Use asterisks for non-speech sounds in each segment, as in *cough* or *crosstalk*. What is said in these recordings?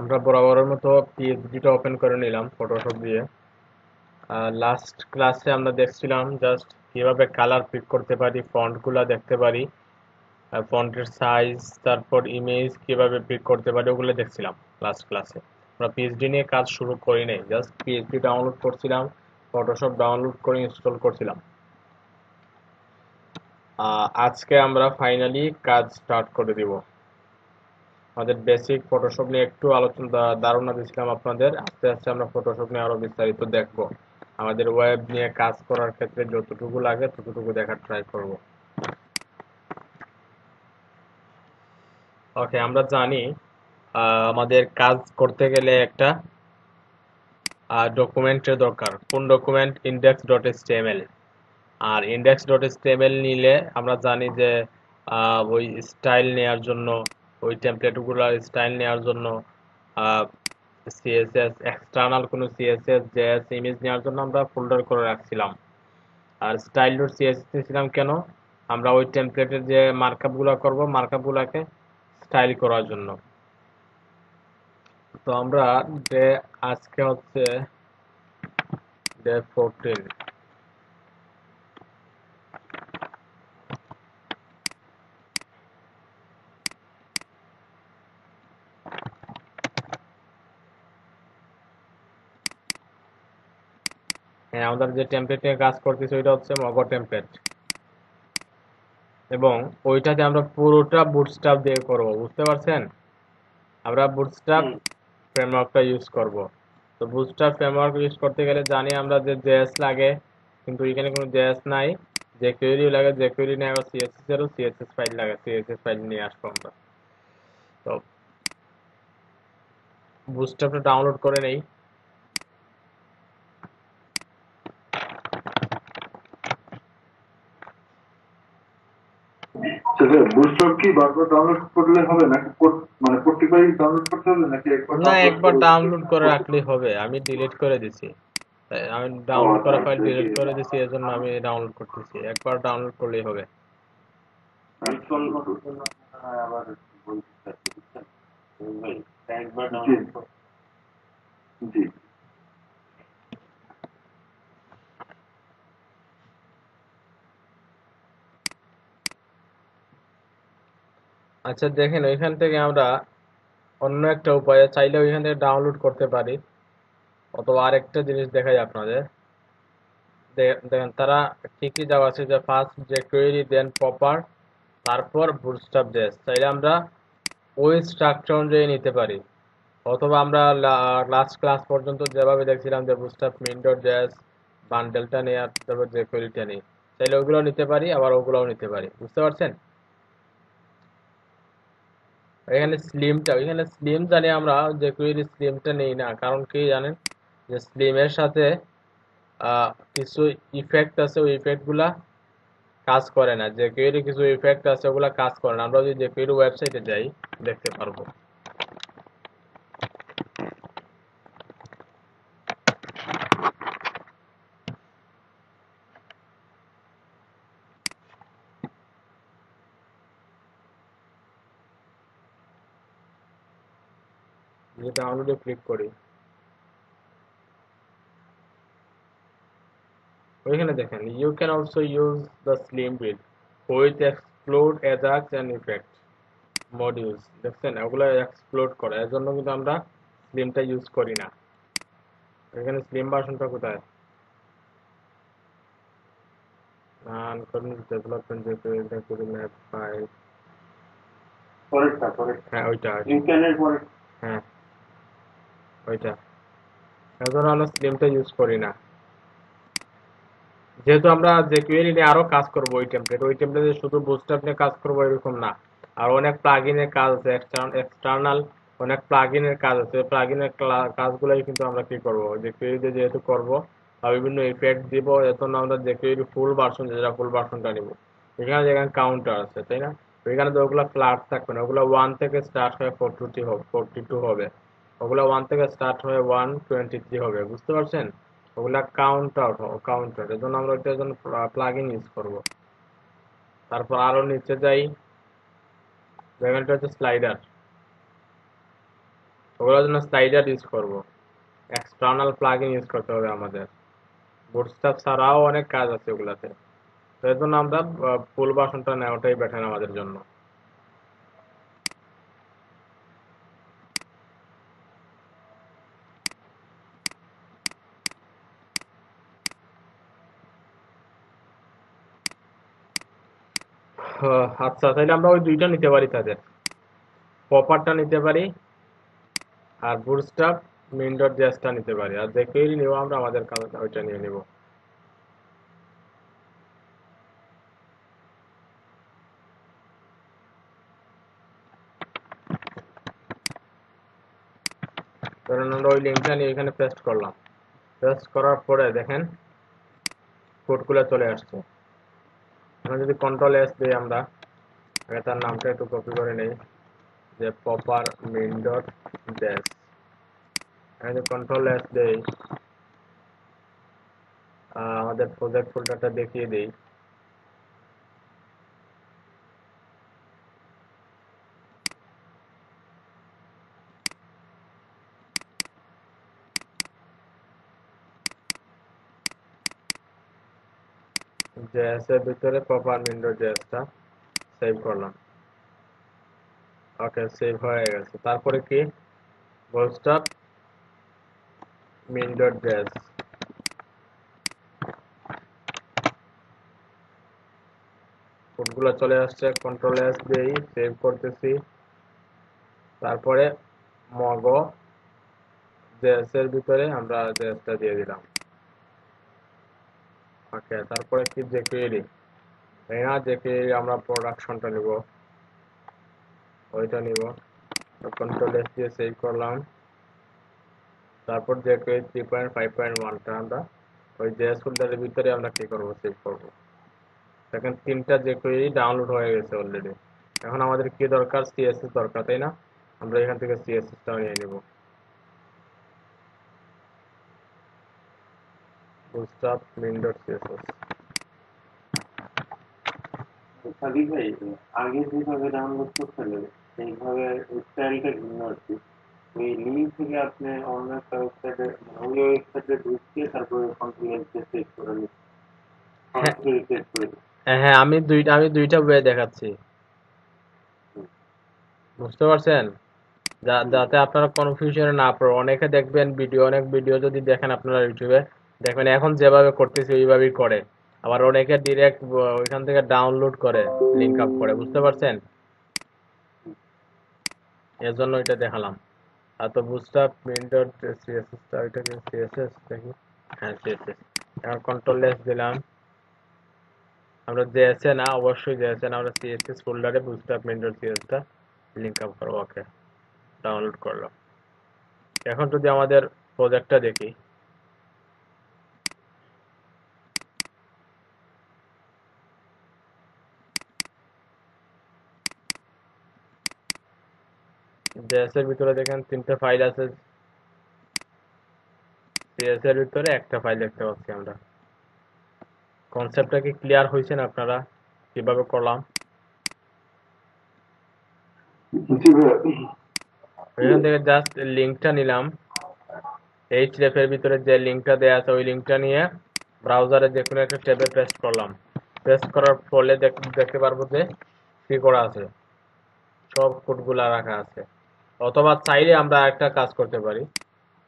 আমরা বরাবরের মতো পিএইচডিটা ওপেন করে নিলাম ফটোশপ দিয়ে লাস্ট ক্লাসে আমরা দেখছিলাম জাস্ট কীভাবে কালার পিক করতে পারি ফন্টগুলো দেখতে পারি ফন্টের সাইজ তারপর ইমেজ কীভাবে পিক করতে পারি ওগুলো দেখছিলাম লাস্ট ক্লাসে আমরা পিএইচডি নিয়ে কাজ শুরু করি নাই জাস্ট পিএইচডি ডাউনলোড করছিলাম ফটোশপ ডাউনলোড করে ইনস্টল করছিলাম আজকে আমরা ফাইনালি কাজ স্টার্ট করে দিব আমাদের বেসিক ফটোশপ নিয়ে একটু আলোচনা ধারণা দিয়েছিলাম আপনাদের আস্তে আস্তে আমরা ফটোশপ নিয়ে আরো বিস্তারিত দেখব আমাদের ওয়েব নিয়ে কাজ করার ক্ষেত্রে যতটুকু লাগে ততটুকু দেখার ট্রাই করব ওকে আমরা জানি আমাদের কাজ করতে গেলে একটা ডকুমেন্টের দরকার কোন ডকুমেন্ট ইন্ডেক্স ডট এসটিএমএল আর ইন্ডেক্স ডট এসটিএমএল নিলে আমরা জানি যে ওই স্টাইল নেওয়ার জন্য ওই টেমপ্লেটগুলোর স্টাইল নেওয়ার জন্য সিএসএস এক্সটার্নাল কোনো সিএসএস জেএস ইমেজ নেওয়ার জন্য আমরা ফোল্ডার করে রাখছিলাম আর স্টাইল ডট সিএসএস নিয়েছিলাম কেন আমরা ওই টেমপ্লেটের যে মার্কআপগুলো করব মার্কআপগুলোকে স্টাইল করার জন্য তো আমরা ডে আজকে হচ্ছে ডে ফোরটিন হ্যাঁ আমাদের যে টেমপ্লেট নিয়ে কাজ করতেছি ওইটা হচ্ছে মগো টেম্পলেট এবং ওইটাতে আমরা পুরোটা বুটস্ট্র্যাপ দিয়ে করব বুঝতে পারছেন আমরা বুটস্ট্র্যাপ ফ্রেমওয়ার্কটা ইউজ করব তো বুটস্ট্র্যাপ ফ্রেমওয়ার্ক ইউজ করতে গেলে জানি আমরা যে জেএস লাগে কিন্তু এখানে কোনো জেএস নাই যে কোয়েরি লাগে যে কোয়েরি নেই আবার সিএসএস এরও সিএসএস ফাইল লাগে সিএসএস ফাইল নিয়ে আসবো আমরা তো বুটস্ট্রাপটা ডাউনলোড করে নেই মানে না একবার ডাউনলোড করে রাখলেই হবে আমি ডিলিট করে দিছি আমি ডাউনলোড করা ডিলিট আচ্ছা, আচ্ছা, করে দিছি এজন্য আমি ডাউনলোড করতেছি একবার ডাউনলোড করলেই হবে হ্যাঁ, আচ্ছা, জি আচ্ছা দেখেন ওইখান থেকে আমরা অন্য একটা উপায়ে চাইলে ওইখান থেকে ডাউনলোড করতে পারি অথবা আরেকটা জিনিস দেখাই আপনাদের দেখেন তারা কী কী যাওয়া আছে যে ফার্স্ট যে কোয়েরি দেন প্রপার তারপর বুটস্টাপ ডেস চাইলে আমরা ওই স্ট্রাকচার অনুযায়ী নিতে পারি অথবা আমরা লাস্ট ক্লাস পর্যন্ত যেভাবে দেখছিলাম যে বুটস্টাপ মিন্ডো ডেস বান্ডেলটা নিয়ে তারপর যে কোয়েরিটা নিই চাইলে ওগুলো নিতে পারি আবার ওগুলোও নিতে পারি বুঝতে পারছেন এখানে স্লিমটা এখানে স্লিম জানি আমরা যে কুইরি স্লিমটা নেই না কারণ কি জানেন যে স্লিমের সাথে কিছু ইফেক্ট আছে ওই ইফেক্টগুলা কাজ করে না যে কুইরি কিছু ইফেক্ট আছে ওগুলা কাজ করে না আমরা যদি যে কুইরি ওয়েবসাইটে যাই দেখতে পারবো ডাউনলোডে ক্লিক করি ওইখানে দেখেন you can also use the slim build which excludes ajax and effect modules দেখছেন ওগুলো এক্সপ্লোড করে এর জন্য কিন্তু আমরা স্লিমটা ইউজ করি না এখানে স্লিম ভার্সনটা কোথায় ডেভেলপমেন্ট হ্যাঁ ওইটা হ্যাঁ ওইটা এজন্য আমরা স্লিমটা ইউজ করি না যেহেতু আমরা যে নিয়ে কাজ করব ওই ওই শুধু নিয়ে কাজ করব এরকম না আর অনেক কাজ আছে এক্সটার্নাল অনেক কাজ আছে কাজগুলোই কিন্তু আমরা কি করব যে যেহেতু করব বা বিভিন্ন ইফেক্ট দিব এজন্য আমরা যে ফুল ভার্সন যেটা ফুল ভার্সনটা নিব এখানে যেখানে কাউন্টার আছে তাই না এখানে তো ওগুলো ফ্ল্যাট থাকবে না ওগুলো ওয়ান থেকে স্টার্ট হয়ে ফোরটি হবে ফোরটি টু হবে ওগুলা ওয়ান থেকে স্টার্ট হয়ে ওয়ান টোয়েন্টি থ্রি হবে বুঝতে পারছেন ওগুলা কাউন্ট আউট কাউন্ট আউট এর জন্য আমরা ওইটার জন্য প্লাগ ইন ইউজ করবো তারপর আরও নিচে যাই যেখানটা হচ্ছে স্লাইডার ওগুলোর জন্য স্লাইডার ইউজ করবো এক্সটার্নাল প্লাগ ইন ইউজ করতে হবে আমাদের বুটস্ট্যাপ ছাড়াও অনেক কাজ আছে ওগুলাতে তো এর জন্য আমরা ফুল বাসনটা নেওয়াটাই বেটার আমাদের জন্য আচ্ছা তাহলে আমরা ওই দুইটা নিতে পারি তাদের পপারটা নিতে পারি আর বুটস্টাপ মেন ডট জ্যাসটা নিতে পারি আর যে নিব আমরা আমাদের কাজটা ওইটা নিয়ে নিব কারণ আমরা ওই লিঙ্কটা নিয়ে এখানে পেস্ট করলাম পেস্ট করার পরে দেখেন কোডগুলো চলে আসছে এখন যদি কন্ট্রোল এস দিই আমরা আগে তার নামটা একটু কপি করে নেই যে পপার মিন ডট ড্যাশ যদি কন্ট্রোল এস দিই আমাদের প্রজেক্ট ফোল্ডারটা দেখিয়ে দিই জেএস এর ভিতরে প্রপার উইন্ডো টা সেভ করলাম ওকে সেভ হয়ে গেছে তারপরে কি বুটস্ট্র্যাপ মেইন ডট জেএস কোডগুলো চলে আসছে কন্ট্রোল এস দিয়েই সেভ করতেছি তারপরে মগ জেএস এর ভিতরে আমরা জেএস টা দিয়ে দিলাম থাকে তারপরে কি জেকুয়েরি তাই না জেকুয়েরি আমরা প্রোডাকশনটা নিব ওইটা নিব কন্ট্রোল এস দিয়ে সেভ করলাম তারপর জেকুয়েরি 3.5.1 টা আমরা ওই জেএস ফোল্ডারের ভিতরে আমরা কি করব সেভ করব এখন তিনটা জেকুয়েরি ডাউনলোড হয়ে গেছে অলরেডি এখন আমাদের কি দরকার সিএসএস দরকার তাই না আমরা এখান থেকে সিএসএসটাও নিয়ে নিব full stop main.css হ্যাঁ আমি দুইটা আমি দুইটা বই দেখাচ্ছি বুঝতে পারছেন যাতে আপনারা কনফিউশনে না পড়ে অনেকে দেখবেন ভিডিও অনেক ভিডিও যদি দেখেন আপনারা ইউটিউবে দেখবেন এখন যেভাবে করতেছি ওইভাবেই করে আবার অনেকে ডিরেক্ট ওইখান থেকে ডাউনলোড করে লিঙ্ক আপ করে বুঝতে পারছেন এর জন্য এটা দেখালাম আর তো বুস্টাপ প্রিন্টার সিএসএসটা ওইটাকে সিএসএস দেখি হ্যাঁ সিএসএস এখন কন্ট্রোল লেস দিলাম আমরা জেএসএ না অবশ্যই জেএসএ না আমরা সিএসএস ফোল্ডারে বুস্টাপ প্রিন্টার সিএসটা লিঙ্ক আপ করবো ওকে ডাউনলোড করলাম এখন যদি আমাদের প্রজেক্টটা দেখি জেএস ভিতরে দেখেন তিনটা ফাইল আছে জেএস ভিতরে একটা ফাইল দেখতে পাচ্ছি আমরা কনসেপ্টটা কি ক্লিয়ার হয়েছেন আপনারা কিভাবে করলাম এখান থেকে জাস্ট লিঙ্কটা নিলাম এইচ রেফের ভিতরে যে লিঙ্কটা দেওয়া আছে ওই লিঙ্কটা নিয়ে ব্রাউজারে যে কোনো একটা ট্যাবে পেস্ট করলাম পেস্ট করার ফলে দেখতে পারবো যে কি করা আছে সব কোডগুলা রাখা আছে অথবা চাইলে আমরা একটা কাজ করতে পারি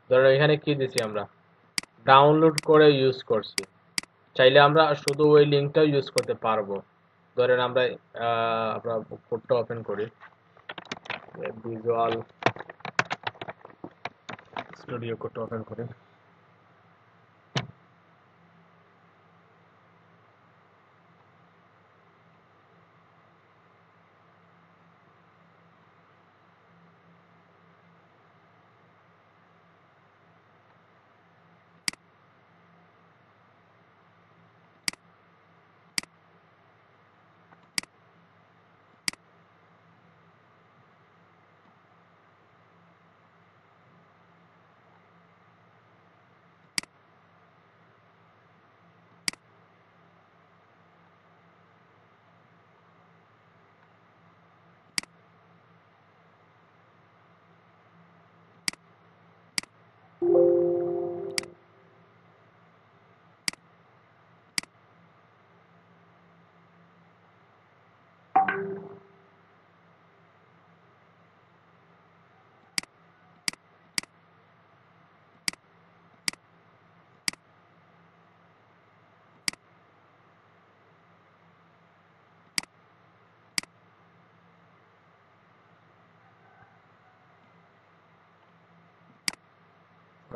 ধরো এখানে কি দিছি আমরা ডাউনলোড করে ইউজ করছি চাইলে আমরা শুধু ওই লিঙ্কটা ইউজ করতে পারবো ধরেন আমরা আমরা কোডটা ওপেন করি ভিজুয়াল স্টুডিও কোডটা ওপেন করি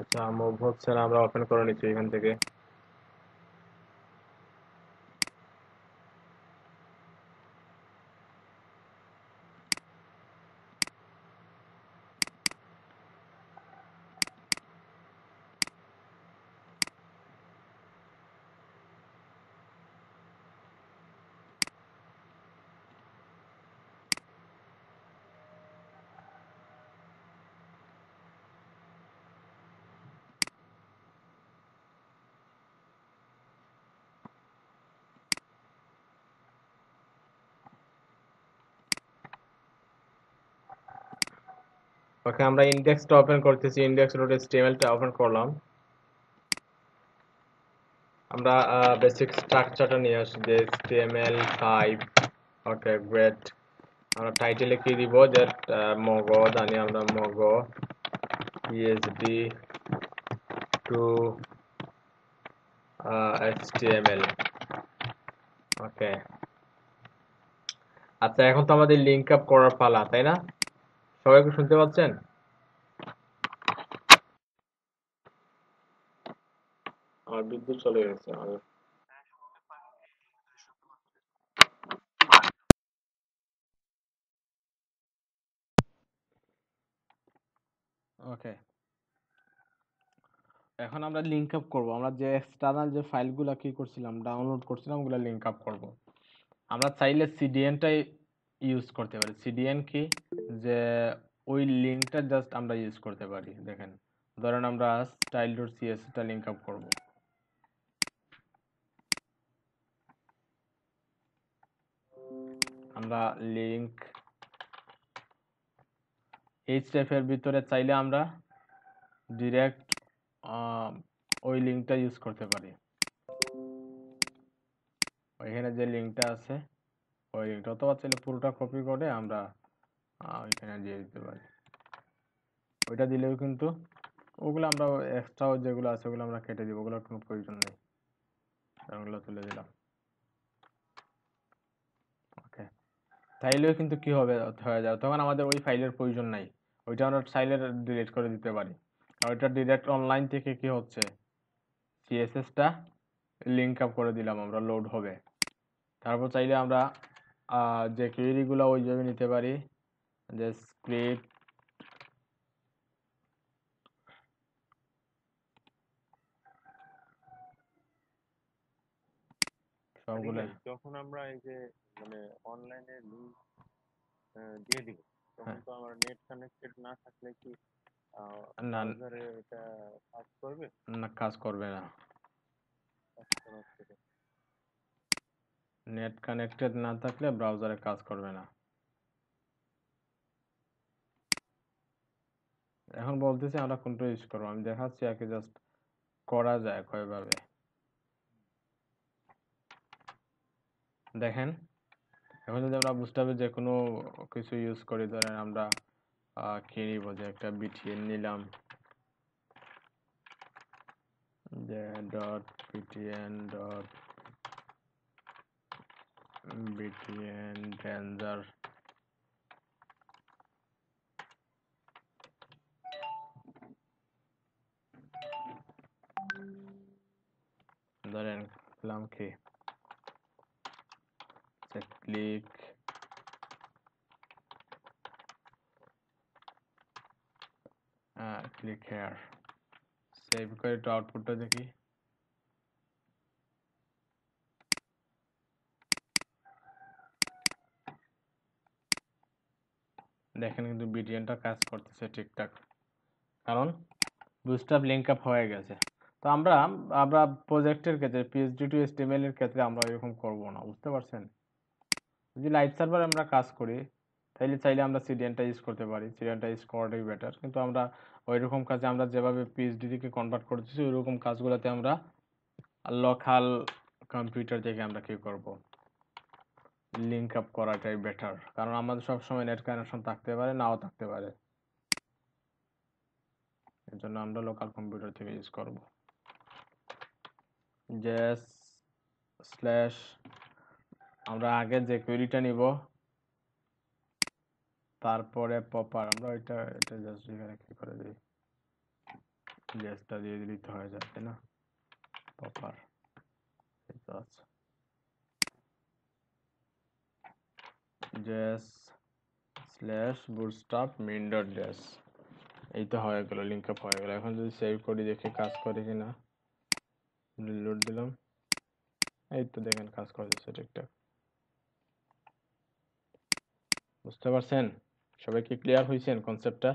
আচ্ছা মুভ হচ্ছে না আমরা ওপেন করে নিচ্ছি এখান থেকে ওকে আমরা ইনডেক্সটা ওপেন করতেছি ইনডেক্স ডট এসটিএমএলটা ওপেন করলাম আমরা বেসিক স্ট্রাকচারটা নিয়ে আসি যে এসটিএমএল ফাইভ ওকে গ্রেট আমরা টাইটেলে কি দিব যে মগো জানি আমরা মগ পিএইচডি টু এসটিএমএল ওকে আচ্ছা এখন তো আমাদের লিঙ্ক আপ করার পালা তাই না সবাইকে শুনতে পাচ্ছেন আর বিদ্যুৎ চলে গেছে ওকে এখন আমরা লিঙ্ক আপ করব আমরা যে এক্সটার্নাল যে ফাইলগুলো কি করছিলাম ডাউনলোড করছিলাম ওগুলো লিঙ্ক আপ করব আমরা চাইলে সিডিএনটাই ইউজ করতে পারি সিডিএন কি যে ওই লিঙ্কটা জাস্ট আমরা ইউজ করতে পারি দেখেন ধরেন আমরা স্টাইল ডট সিএসটা লিঙ্ক আপ করবো আমরা লিঙ্ক এইচ টাইপের ভিতরে চাইলে আমরা ডিরেক্ট ওই লিঙ্কটা ইউজ করতে পারি এখানে যে লিঙ্কটা আছে ওই অথবা চাইলে পুরোটা কপি করে আমরা ওইখানে দিয়ে দিতে পারি ওইটা দিলেও কিন্তু ওগুলো আমরা এক্সট্রা যেগুলো আছে ওগুলো আমরা কেটে দিব ওগুলোর কোনো প্রয়োজন নেই ওগুলো তুলে দিলাম ওকে তাইলেও কিন্তু কি হবে হয়ে যাবে তখন আমাদের ওই ফাইলের প্রয়োজন নাই ওইটা আমরা চাইলে ডিলেট করে দিতে পারি আর ওইটা ডিরেক্ট অনলাইন থেকে কি হচ্ছে সিএসএসটা লিঙ্ক আপ করে দিলাম আমরা লোড হবে তারপর চাইলে আমরা যে ওই ওইভাবে নিতে পারি জাস্ট ক্রিয়েট যখন আমরা এই যে মানে অনলাইনে লিংক দিয়ে দিব তখন হ্যাঁ। তো আমার নেট কানেক্টেড না থাকলে কি না এটা কাজ করবে না কাজ করবে না নেট কানেক্টেড না থাকলে ব্রাউজারে কাজ করবে না এখন বলতেছি আমরা কোনটা ইউজ করবো আমি দেখাচ্ছি একে জাস্ট করা যায় কয়ভাবে দেখেন এখন যদি আমরা বুস্টাপে যে কোনো কিছু ইউজ করি ধরেন আমরা কিনিব যে একটা বিটিএন নিলাম যে dot BTN dot between danger danger and clunky set click uh, click here save करे तो आउटपुट देखी দেখেন কিন্তু বিডিএনটা কাজ করতেছে ঠিকঠাক কারণ বুস্টাপ লিঙ্ক আপ হয়ে গেছে তো আমরা আমরা প্রজেক্টের ক্ষেত্রে পিএইচডি টু এর ক্ষেত্রে আমরা এরকম করব না বুঝতে পারছেন যদি লাইট সার্ভার আমরা কাজ করি তাইলে চাইলে আমরা সিডিএনটা ইউজ করতে পারি সিডিএনটা ইউজ করাটাই বেটার কিন্তু আমরা ওই রকম কাজে আমরা যেভাবে পিএইচডি থেকে কনভার্ট করতেছি ওই রকম কাজগুলোতে আমরা লোকাল কম্পিউটার থেকে আমরা কী করব লিঙ্ক আপ করাটাই বেটার কারণ আমাদের সবসময় নেট কানেকশন থাকতে পারে নাও থাকতে পারে এর জন্য আমরা লোকাল কম্পিউটার থেকে ইউজ করব জেস স্ল্যাশ আমরা আগে যে কোয়েরিটা নিব তারপরে পপার আমরা এটা এটা জাস্ট এখানে কি করে দিই জেসটা দিয়ে দিলে হয়ে যাবে না পপার এটা আচ্ছা dash slash bootstrap main dot dash এই তো হয়ে গেলো লিঙ্ক আপ হয়ে গেলো এখন যদি সেভ করি দেখে কাজ করে কি না লোড দিলাম এই তো দেখেন কাজ করা ঠিকঠাক বুঝতে পারছেন সবাই কি ক্লিয়ার হয়েছেন কনসেপ্টটা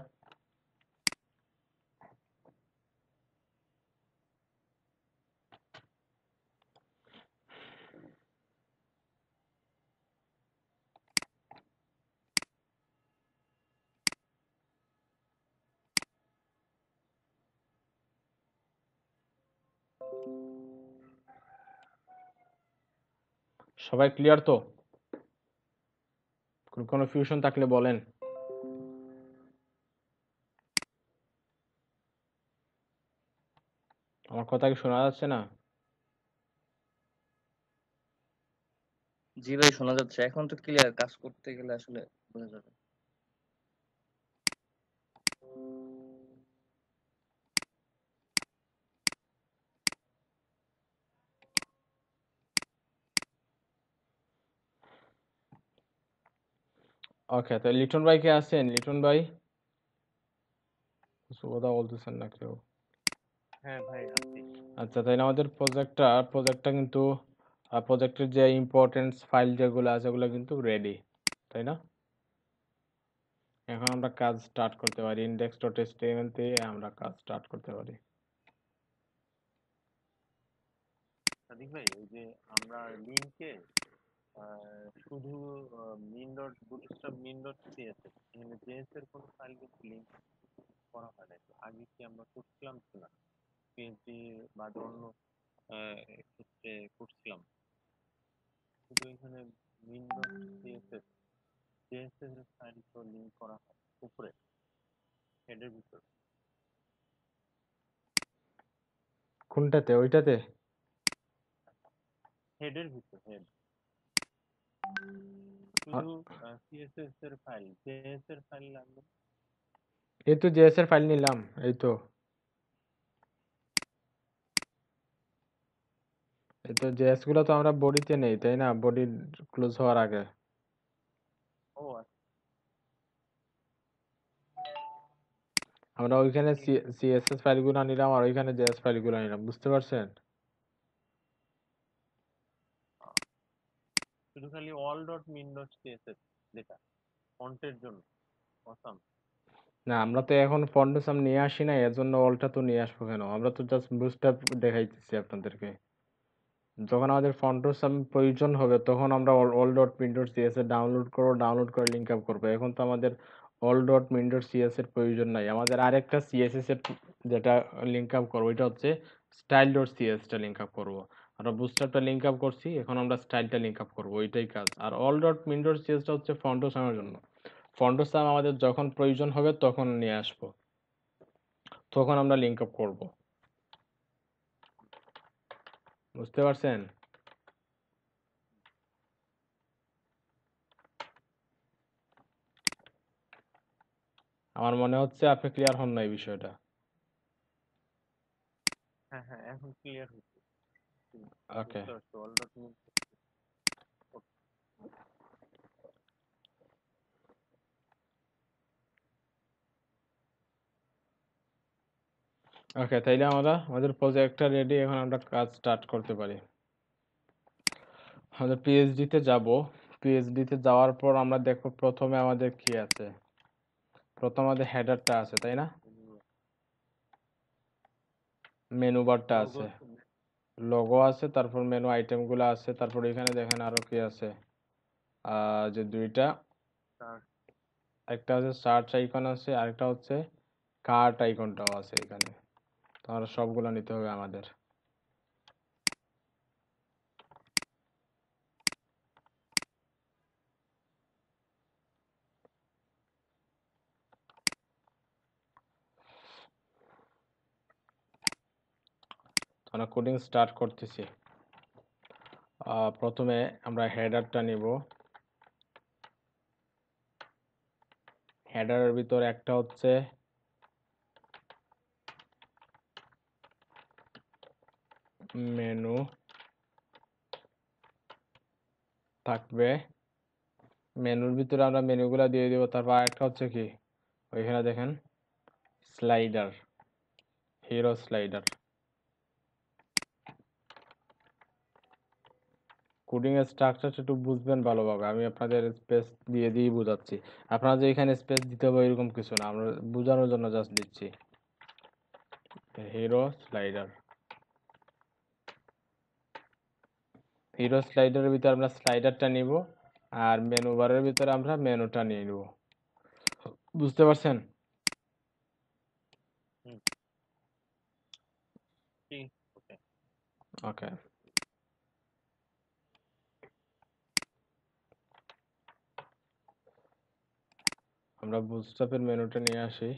সবাই ক্লিয়ার তো কোনো ফিউশন থাকলে বলেন আমার কথা কি শোনা যাচ্ছে না জি ভাই শোনা যাচ্ছে এখন তো ক্লিয়ার কাজ করতে গেলে আসলে বোঝা যাবে ওকে তো লিটন ভাই কে আছেন লিটন ভাই কিছু কথা বলতেছেন না কেউ হ্যাঁ ভাই আচ্ছা তাহলে আমাদের প্রজেক্টটা প্রজেক্টটা কিন্তু প্রজেক্টের যে ইম্পর্টেন্স ফাইল যেগুলো আছে ওগুলো কিন্তু রেডি তাই না এখন আমরা কাজ স্টার্ট করতে পারি ইন্ডেক্স ডট এসটিএমএল দিয়ে আমরা কাজ স্টার্ট করতে পারি সাদিক ভাই ওই যে আমরা লিংকে শুধু min dot bootstrap min dot CSS এখানে জেএস এর কোনো লিঙ্ক করা হয় না আগে কি আমরা করছিলাম না পিএইচডি বা অন্য ক্ষেত্রে করছিলাম শুধু এখানে মেন রোড সিএসএস জেএসএস এর ফাইল তো লিঙ্ক করা হয় উপরে হেডের ভিতর কোনটাতে ওইটাতে হেডের ভিতর হেড এই তো জেএস এর ফাইল নিলাম এই তো এই তো জেএস গুলো তো আমরা বডিতে নেই তাই না বডি ক্লোজ হওয়ার আগে আমরা ওইখানে সিএসএস ফাইলগুলো নিলাম আর ওইখানে জেএস ফাইলগুলো নিলাম বুঝতে পারছেন শুধু খালি অল ডট মিন ডট যেটা লেখা ফন্টের জন্য অসাম না আমরা তো এখন ফন্ডসাম নিয়ে আসি না এর জন্য অলটা তো নিয়ে আসবো কেন আমরা তো জাস্ট বুস্টার দেখাইতেছি আপনাদেরকে যখন আমাদের ফন্ডসাম প্রয়োজন হবে তখন আমরা অল ডট প্রিন্টর সিএস এর ডাউনলোড করবো ডাউনলোড করে লিঙ্ক আপ করবো এখন তো আমাদের অল ডট প্রিন্টর সিএস এর প্রয়োজন নাই আমাদের আরেকটা সিএসএস এর যেটা লিঙ্ক আপ করবো এটা হচ্ছে স্টাইল ডট টা লিঙ্ক আপ করবো আমরা বুস্টারটা লিঙ্ক আপ করছি এখন আমরা স্টাইলটা লিঙ্ক আপ করবো ওইটাই কাজ আর অল ডট উইন্ডোজ সিএসটা হচ্ছে ফন্টো সামের জন্য ফন্টো সাম আমাদের যখন প্রয়োজন হবে তখন নিয়ে আসব তখন আমরা লিঙ্ক আপ করবো বুঝতে পারছেন আমার মনে হচ্ছে আপনি ক্লিয়ার হন না এই বিষয়টা হ্যাঁ হ্যাঁ এখন ক্লিয়ার হচ্ছে Okay. ওকে তাইলে আমরা আমাদের প্রজেক্টটা রেডি এখন আমরা কাজ স্টার্ট করতে পারি আমাদের পিএইচডিতে যাব পিএইচডিতে যাওয়ার পর আমরা দেখব প্রথমে আমাদের কি আছে প্রথম আমাদের হেডারটা আছে তাই না মেনু বারটা আছে লগো আছে তারপর মেনু আইটেমগুলো আছে তারপর এখানে দেখেন আরো কি আছে যে দুইটা একটা হচ্ছে সার্চ আইকন আছে আরেকটা হচ্ছে কার্ট আইকনটাও আছে এখানে তো সবগুলো নিতে হবে আমাদের আমরা কোডিং স্টার্ট করতেছি প্রথমে আমরা হেডারটা নিব হেডারের ভিতর একটা হচ্ছে মেনু থাকবে মেনুর ভিতরে আমরা মেনুগুলো দিয়ে দেবো তারপর আরেকটা হচ্ছে কি ওইখানে দেখেন স্লাইডার হিরো স্লাইডার কোডিং এর স্ট্রাকচারটা একটু বুঝবেন ভালোভাবে আমি আপনাদের স্পেস দিয়ে দিয়েই বোঝাচ্ছি আপনারা যে এখানে স্পেস দিতে হবে এরকম কিছু না আমরা বোঝানোর জন্য জাস্ট দিচ্ছি হিরো স্লাইডার হিরো স্লাইডারের ভিতরে আমরা স্লাইডারটা নিব আর মেনুবারের ভিতরে আমরা মেনুটা নিয়ে নিব বুঝতে পারছেন ওকে আমরা বুটস্ট্র্যাপের মেনুটা নিয়ে আসি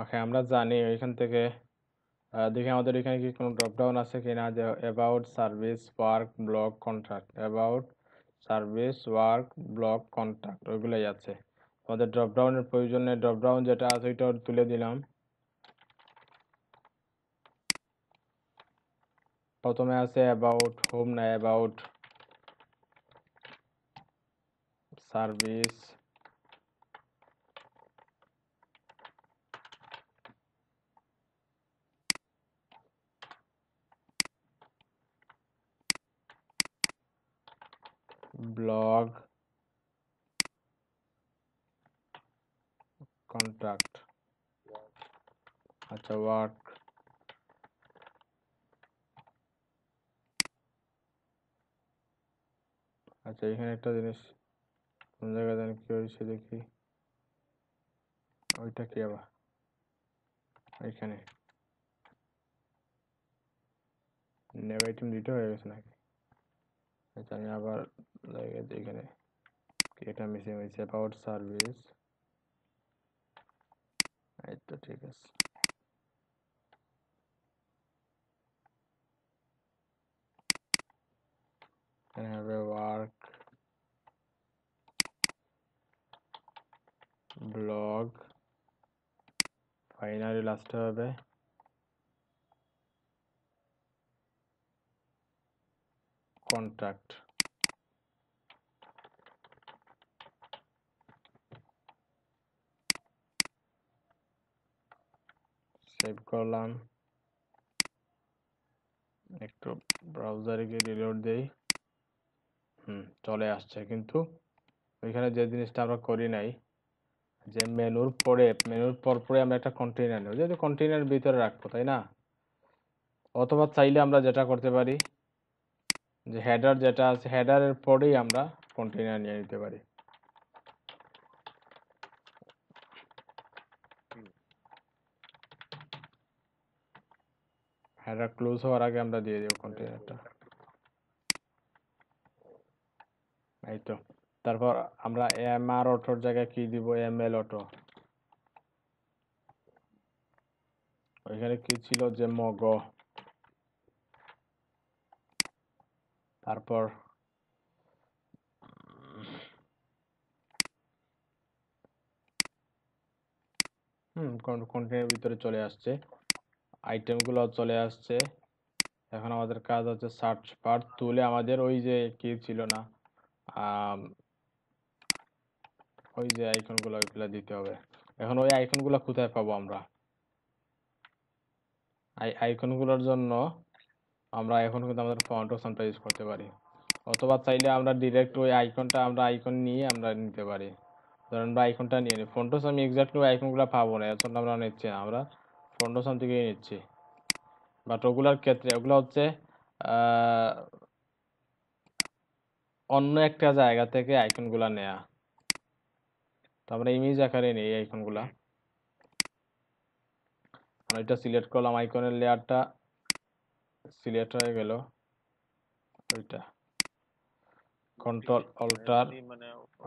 ওকে আমরা জানি ওইখান থেকে দেখি আমাদের এখানে কি কোনো ড্রপডাউন আছে কি না যে about service work blog contract about service work blog contract ওইগুলোই আছে আমাদের ড্রপডাউনের প্রয়োজনে ড্রপডাউন যেটা আছে ওইটা তুলে দিলাম প্রথমে আছে অ্যাবাউট হোম না অ্যাবাউট সার্ভিস blog contract আচ্ছা ওয়ার্ক আচ্ছা এখানে একটা জিনিস কোন জায়গায় জানি কি হয়েছে দেখি ওইটা কি আবার এখানে নেভ আইটেম দিতে হয়ে গেছে নাকি আচ্ছা আমি আবার লেগে গেছে এখানে এটা মিসিং হয়েছে অ্যাবাউট সার্ভিস এই তো ঠিক আছে and have a work blog finally লাস্টে হবে কন্ট্রাক্ট সেভ করলাম একটু ব্রাউজারে গিয়ে রিলোড দেই হুম চলে আসছে কিন্তু ওইখানে যে জিনিসটা আমরা করি নাই যে মেনুর পরে মেনুর পরে আমরা একটা কন্টেনার নেব যেহেতু কন্টেনার ভিতরে রাখবো তাই না অথবা চাইলে আমরা যেটা করতে পারি যে হেডার যেটা আছে হেডারের পরেই আমরা কন্টেনার নিয়ে নিতে পারি এটা ক্লোজ হওয়ার আগে আমরা দিয়ে দেব কন্টেনারটা এই তো তারপর আমরা এম আর অটোর জায়গায় কি দিব এম এল অটো ওইখানে কি ছিল যে মগ তারপর হুম কন্টেনারের ভিতরে চলে আসছে আইটেমগুলো চলে আসছে এখন আমাদের কাজ হচ্ছে সার্চ বার তুলে আমাদের ওই যে কি ছিল না ওই যে আইকনগুলো ওইগুলো দিতে হবে এখন ওই আইকনগুলো কোথায় পাবো আমরা আইকনগুলোর জন্য আমরা এখন কিন্তু আমাদের ফন্ট অপশনটা ইউজ করতে পারি অথবা চাইলে আমরা ডিরেক্ট ওই আইকনটা আমরা আইকন নিয়ে আমরা নিতে পারি ধরেন আমরা আইকনটা নিয়ে নিই ফন্টোস আমি এক্স্যাক্টলি ওই আইকনগুলো পাবো না এর জন্য আমরা নিচ্ছি না আমরা পনেরো সামথিংয়ে নিচ্ছি বাট ওগুলার ক্ষেত্রে ওগুলো হচ্ছে অন্য একটা জায়গা থেকে আইকনগুলা নেয়া তো আমরা ইমেজ আকারে নিই এই আইকনগুলা আমরা এটা সিলেক্ট করলাম আইকনের লেয়ারটা সিলেক্ট হয়ে গেল ওইটা কন্ট্রোল মানে অল্টার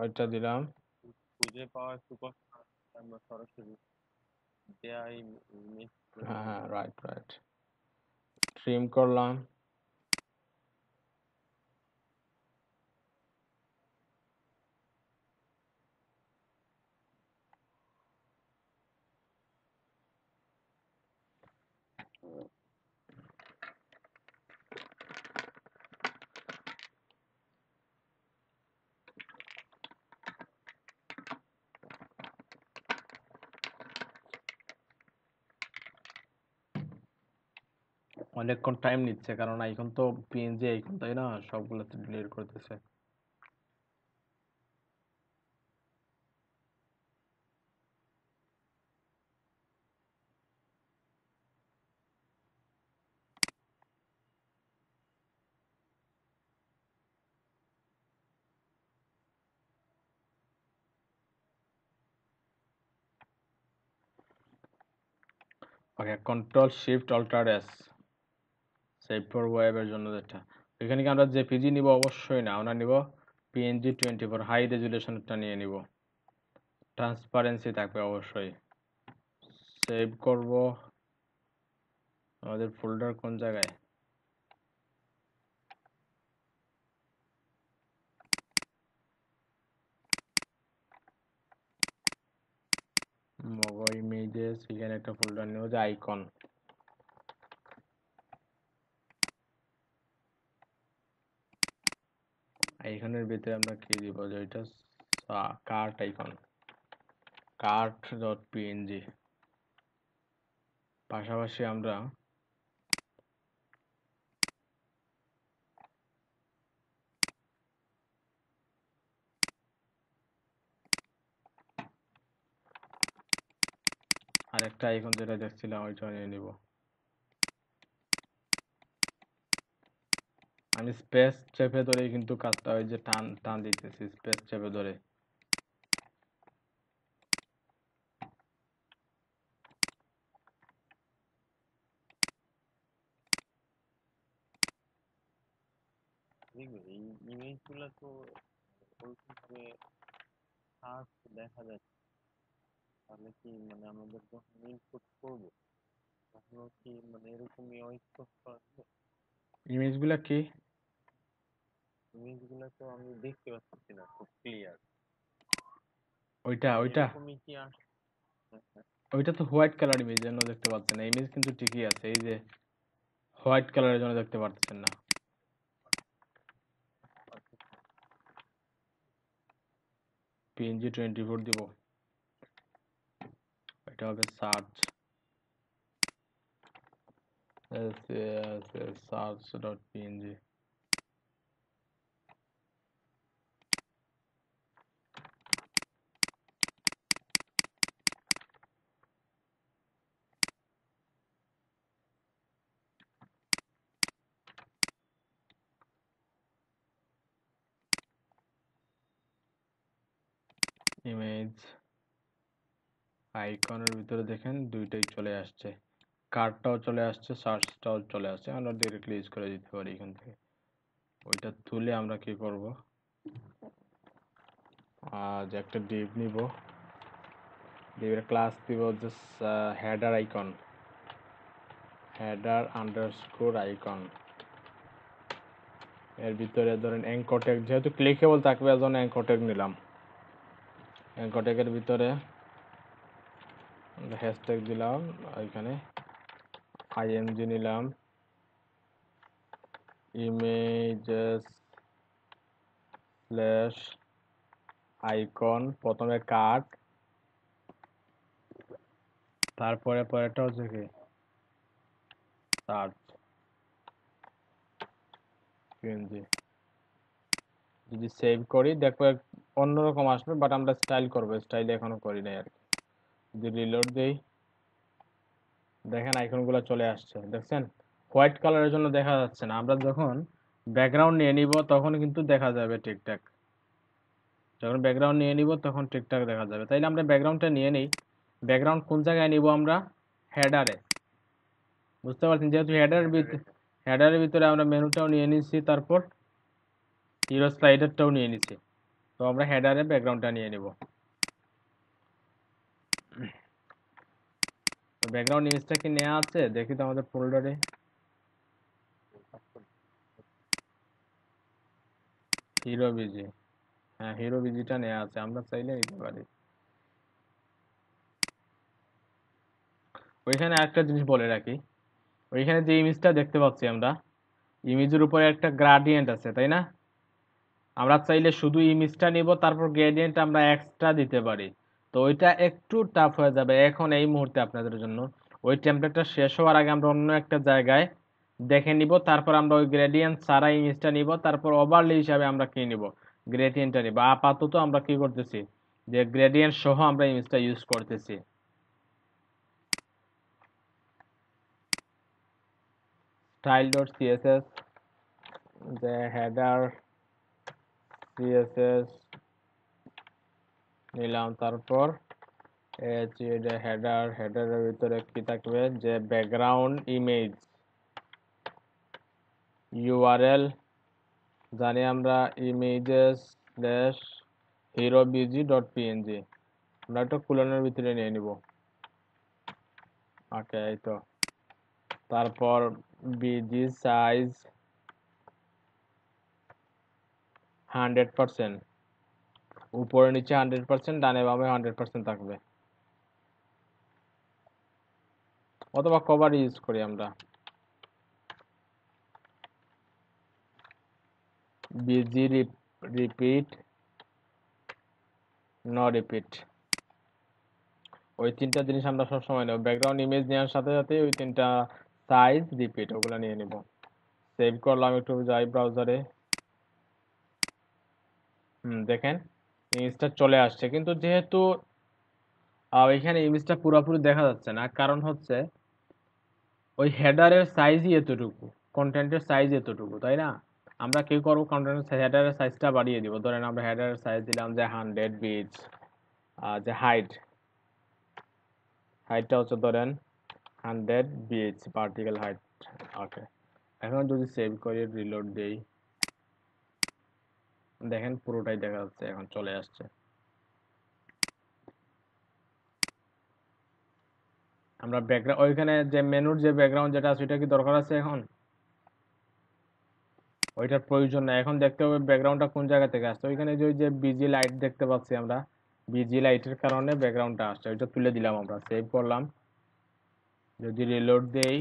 ওইটা দিলাম খুঁজে পাওয়া একটু আমরা সরাসরি AI image ah, right right trim করলাম অনেকক্ষণ টাইম নিচ্ছে কারণ এখন তো পিএনজি এখন তাই না সবগুলোতে ডিলিট করতেছে Okay, Control Shift Alt S. Save for ওয়েবের জন্য যেটা এখানে কি আমরা জেপিজি নিব অবশ্যই না আমরা নিব পিএনজি টোয়েন্টি ফোর হাই রেজুলেশনটা নিয়ে নিব ট্রান্সপারেন্সি থাকবে অবশ্যই সেভ করব আমাদের ফোল্ডার কোন জায়গায় মগ ইমেজেস এখানে একটা ফোল্ডার নিব যে আইকন এখানের ভিতরে আমরা কি দিব যেটা এটা cart icon cart dot PNG পাশাপাশি আমরা আরেকটা আইকন যেটা দেখছিলাম ওইটা নিয়ে নিব আমি স্পেস চেপে ধরে কিন্তু কাজটা ওই যে টান টান দিতেছি স্পেস চেপে ধরে এই তো দেখা যাচ্ছে তাহলে কি মানে আমাদের কি মানে এরকমই ইমেজ গুলা কি ইমেজ গুলা তো আমি দেখতে পাচ্ছি না খুব ক্লিয়ার ওইটা মানে ওইটা ওইটা তো হোয়াইট কালার ইমেজ জন্য দেখতে পাচ্ছেন না ইমেজ কিন্তু ঠিকই আছে এই যে হোয়াইট কালারের জন্য দেখতে পারতেছেন না পিএনজি টোয়েন্টি ফোর দিব এটা হবে সার্চ source.png image আইকনের ভিতরে দেখেন দুইটাই চলে আসছে কার্ডটাও চলে আসছে সার্চটাও চলে আসছে আমরা ডিরেক্টলি ইউজ করে দিতে পারি এখান থেকে ওইটা তুলে আমরা কি করব আজ একটা ডিপ নিব ডিপের ক্লাস দিব যে header icon header underscore icon এর ভিতরে ধরেন অ্যাঙ্কটেক যেহেতু ক্লিকেবল থাকবে এজন্য অ্যাঙ্কটেক নিলাম অ্যাঙ্কটেকের ভিতরে হ্যাশট্যাগ দিলাম এখানে আইএমজি নিলাম ইমেজেস স্ল্যাশ আইকন প্রথমে কাট তারপরে পরেটা হচ্ছে কি সার্চ পিএনজি যদি সেভ করি দেখো অন্যরকম আসবে বাট আমরা স্টাইল করবো স্টাইল এখনো করি নাই আর কি যদি রিলোড দেই দেখেন আইকনগুলো চলে আসছে দেখছেন হোয়াইট কালারের জন্য দেখা যাচ্ছে না আমরা যখন ব্যাকগ্রাউন্ড নিয়ে নিব তখন কিন্তু দেখা যাবে ঠিকঠাক যখন ব্যাকগ্রাউন্ড নিয়ে নিব তখন ঠিকঠাক দেখা যাবে তাইলে আমরা ব্যাকগ্রাউন্ডটা নিয়ে নিই ব্যাকগ্রাউন্ড কোন জায়গায় নিব আমরা হেডারে বুঝতে পারছেন যেহেতু হেডারের ভিতরে হেডারের ভিতরে আমরা মেনুটাও নিয়ে নিচ্ছি তারপর হিরো স্লাইডারটাও নিয়ে নিচ্ছি তো আমরা হেডারে ব্যাকগ্রাউন্ডটা নিয়ে নিব তো ব্যাকগ্রাউন্ড ইমেজটা কি নেওয়া আছে দেখি তো আমাদের ফোল্ডারে হিরো বিজি হ্যাঁ হিরো বিজিটা নেওয়া আছে আমরা চাইলে নিতে পারি ওইখানে একটা জিনিস বলে রাখি ওইখানে যে ইমেজটা দেখতে পাচ্ছি আমরা ইমেজের উপরে একটা গ্রাডিয়েন্ট আছে তাই না আমরা চাইলে শুধু ইমেজটা নিব তারপর গ্রেডিয়েন্ট আমরা এক্সট্রা দিতে পারি তো ওইটা একটু টাফ হয়ে যাবে এখন এই মুহূর্তে আপনাদের জন্য ওই টেম্পলেটটা শেষ হওয়ার আগে আমরা অন্য একটা জায়গায় দেখে নিব তারপর আমরা ওই গ্রেডিয়েন্ট সারা ইমেজটা নিব তারপর ওভারলি হিসাবে আমরা কি নিব গ্রেডিয়েন্টটা নিব আপাতত আমরা কি করতেছি যে গ্রেডিয়েন্ট সহ আমরা ইমেজটা ইউজ করতেছি সিএসএস the হেডার সিএসএস নিলাম তারপর এটা হেডার হেডারের ভিতরে কি থাকবে যে ব্যাকগ্রাউন্ড ইমেজ ইউআরএল জানি আমরা images dash hero BG dot PNG আমরা একটা কুলনের ভিতরে নিয়ে নিব ওকে এই তো তারপর বিজি সাইজ হান্ড্রেড পারসেন্ট উপরে নিচে হান্ড্রেড পার্সেন্ট ডানে বামে হান্ড্রেড পার্সেন্ট থাকবে অথবা কভার ইউজ করি আমরা বিজি রিপিট ন রিপিট ওই তিনটা জিনিস আমরা সবসময় নেব ব্যাকগ্রাউন্ড ইমেজ নেওয়ার সাথে সাথে ওই তিনটা সাইজ রিপিট ওগুলো নিয়ে নেব সেভ করলাম একটু যাই ব্রাউজারে হুম দেখেন ইমেজটা চলে আসছে কিন্তু যেহেতু এখানে ইমেজটা পুরোপুরি দেখা যাচ্ছে না কারণ হচ্ছে ওই হেডারের সাইজই এতটুকু কন্টেন্টের সাইজ এতটুকু তাই না আমরা কি করবো কন্টেন্টের হেডারের সাইজটা বাড়িয়ে দিব ধরেন আমরা হেডারের সাইজ দিলাম যে হান্ড্রেড আর যে হাইট হাইটটা হচ্ছে ধরেন hundred VH particle height okay এখন যদি সেভ করে রিলোড দেই দেখেন পুরোটাই দেখা যাচ্ছে এখন চলে আসছে আমরা ব্যাকগ্রাউন্ড ওইখানে যে মেনুর যে ব্যাকগ্রাউন্ড যেটা আছে ওইটা কি দরকার আছে এখন ওইটার প্রয়োজন না এখন দেখতে হবে ব্যাকগ্রাউন্ডটা কোন জায়গা থেকে আসছে ওইখানে যে ওই যে বিজি লাইট দেখতে পাচ্ছি আমরা বিজি লাইটের কারণে ব্যাকগ্রাউন্ডটা আসছে ওইটা তুলে দিলাম আমরা সেভ করলাম যদি রিলোড দেই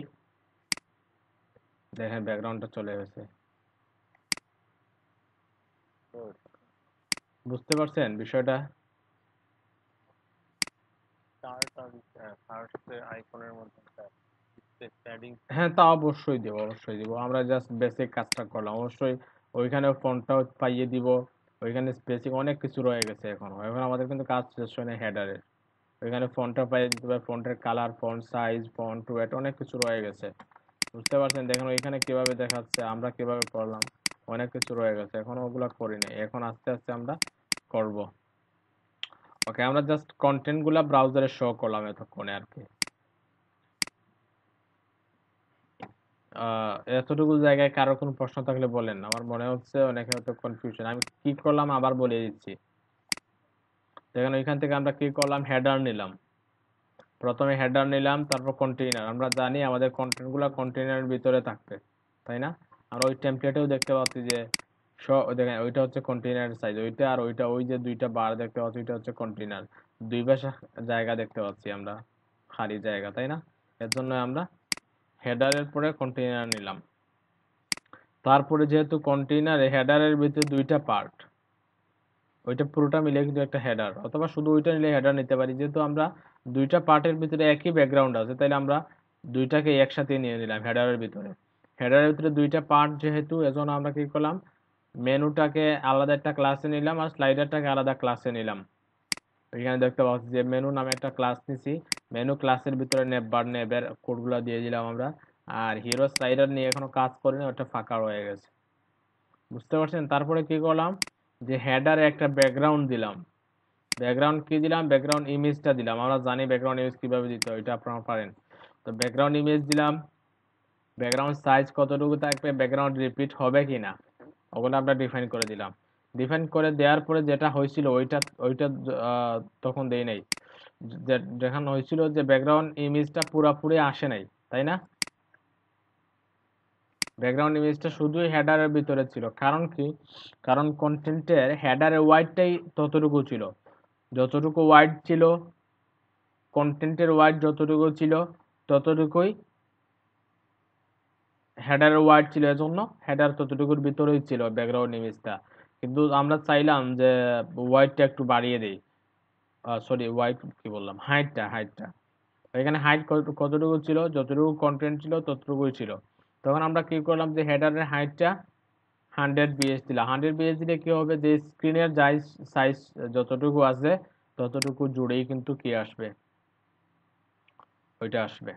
দেখেন ব্যাকগ্রাউন্ডটা চলে গেছে বুঝতে পারছেন বিষয়টা হ্যাঁ, হ্যাঁ তা অবশ্যই দেবো অবশ্যই দেবো আমরা জাস্ট বেসিক কাজটা করলাম অবশ্যই ওইখানে ফোনটা পাইয়ে দিব ওইখানে স্পেসিং অনেক কিছু রয়ে গেছে এখন এখন আমাদের কিন্তু কাজ শেষ হয় না হেডারের ওইখানে ফোনটা পাইয়ে দিতে পারে ফোনটার colour font size font too অনেক কিছু রয়ে গেছে বুঝতে পারছেন দেখেন ওইখানে কীভাবে দেখাচ্ছে আমরা কীভাবে করলাম অনেক কিছু রয়ে গেছে এখন ওগুলো করি নাই এখন আস্তে আস্তে আমরা করব ওকে আমরা জাস্ট কন্টেন্টগুলো ব্রাউজারে শো করলাম এতক্ষণে আর কি এতটুকু জায়গায় কারো কোনো প্রশ্ন থাকলে বলেন আমার মনে হচ্ছে অনেক হয়তো কনফিউশন আমি কি করলাম আবার বলে দিচ্ছি দেখেন ওইখান থেকে আমরা কি করলাম হেডার নিলাম প্রথমে হেডার নিলাম তারপর কন্টেইনার আমরা জানি আমাদের কন্টেন্টগুলো কন্টেইনারের ভিতরে থাকবে তাই না আর ওই টেমপ্লেটেও দেখতে পাচ্ছি যে দেখেন ওইটা হচ্ছে কন্টেনার সাইজ ওইটা আর ওইটা ওই যে দুইটা বার দেখতে পাচ্ছি ওইটা হচ্ছে কন্টেনার দুই পাশে জায়গা দেখতে পাচ্ছি আমরা খালি জায়গা তাই না এর জন্য আমরা হেডারের পরে কন্টেনার নিলাম তারপরে যেহেতু কন্টেনারে হেডারের ভিতরে দুইটা পার্ট ওইটা পুরোটা মিলে কিন্তু একটা হেডার অথবা শুধু ওইটা নিলে হেডার নিতে পারি যেহেতু আমরা দুইটা পার্টের ভিতরে একই ব্যাকগ্রাউন্ড আছে তাহলে আমরা দুইটাকে একসাথে নিয়ে নিলাম হেডারের ভিতরে হেডারের ভিতরে দুইটা পার্ট যেহেতু এজন্য আমরা কী করলাম মেনুটাকে আলাদা একটা ক্লাসে নিলাম আর স্লাইডারটাকে আলাদা ক্লাসে নিলাম এখানে দেখতে পাচ্ছি যে মেনু নামে একটা ক্লাস নিছি মেনু ক্লাসের ভিতরে নেব বার নেবের কোডগুলো দিয়ে দিলাম আমরা আর হিরো স্লাইডার নিয়ে এখনো কাজ করিনি ওটা ফাঁকা হয়ে গেছে বুঝতে পারছেন তারপরে কি করলাম যে হেডারে একটা ব্যাকগ্রাউন্ড দিলাম ব্যাকগ্রাউন্ড কি দিলাম ব্যাকগ্রাউন্ড ইমেজটা দিলাম আমরা জানি ব্যাকগ্রাউন্ড ইমেজ কীভাবে দিতে হয় এটা আপনারা পারেন তো ব্যাকগ্রাউন্ড ইমেজ দিলাম ব্যাকগ্রাউন্ড সাইজ কতটুকু থাকবে ব্যাকগ্রাউন্ড রিপিট হবে কি না ওগুলো আমরা ডিফাইন করে দিলাম ডিফাইন করে দেওয়ার পরে যেটা হয়েছিল ওইটা ওইটা তখন দেই নাই যেখানে হয়েছিল যে ব্যাকগ্রাউন্ড ইমেজটা পুরাপুরি আসে নাই তাই না ব্যাকগ্রাউন্ড ইমেজটা শুধুই হেডারের ভিতরে ছিল কারণ কি কারণ কন্টেন্টের হেডারের ওয়াইডটাই ততটুকু ছিল যতটুকু ওয়াইড ছিল কন্টেন্টের ওয়াইড যতটুকু ছিল ততটুকুই হেডারের ওয়ার্ড ছিল এর জন্য হেডার ততটুকুর ভিতরেই ছিল ব্যাকগ্রাউন্ড ইমেজটা কিন্তু আমরা চাইলাম যে ওয়াইডটা একটু বাড়িয়ে দিই সরি ওয়াইড কি বললাম হাইটটা হাইটটা এখানে হাইট কতটুকু ছিল যতটুকু কন্টেন্ট ছিল ততটুকুই ছিল তখন আমরা কি করলাম যে হেডারের হাইটটা হান্ড্রেড বিএস দিলাম হান্ড্রেড বিএস দিলে কী হবে যে স্ক্রিনের যাই সাইজ যতটুকু আছে ততটুকু জুড়েই কিন্তু কি আসবে ওইটা আসবে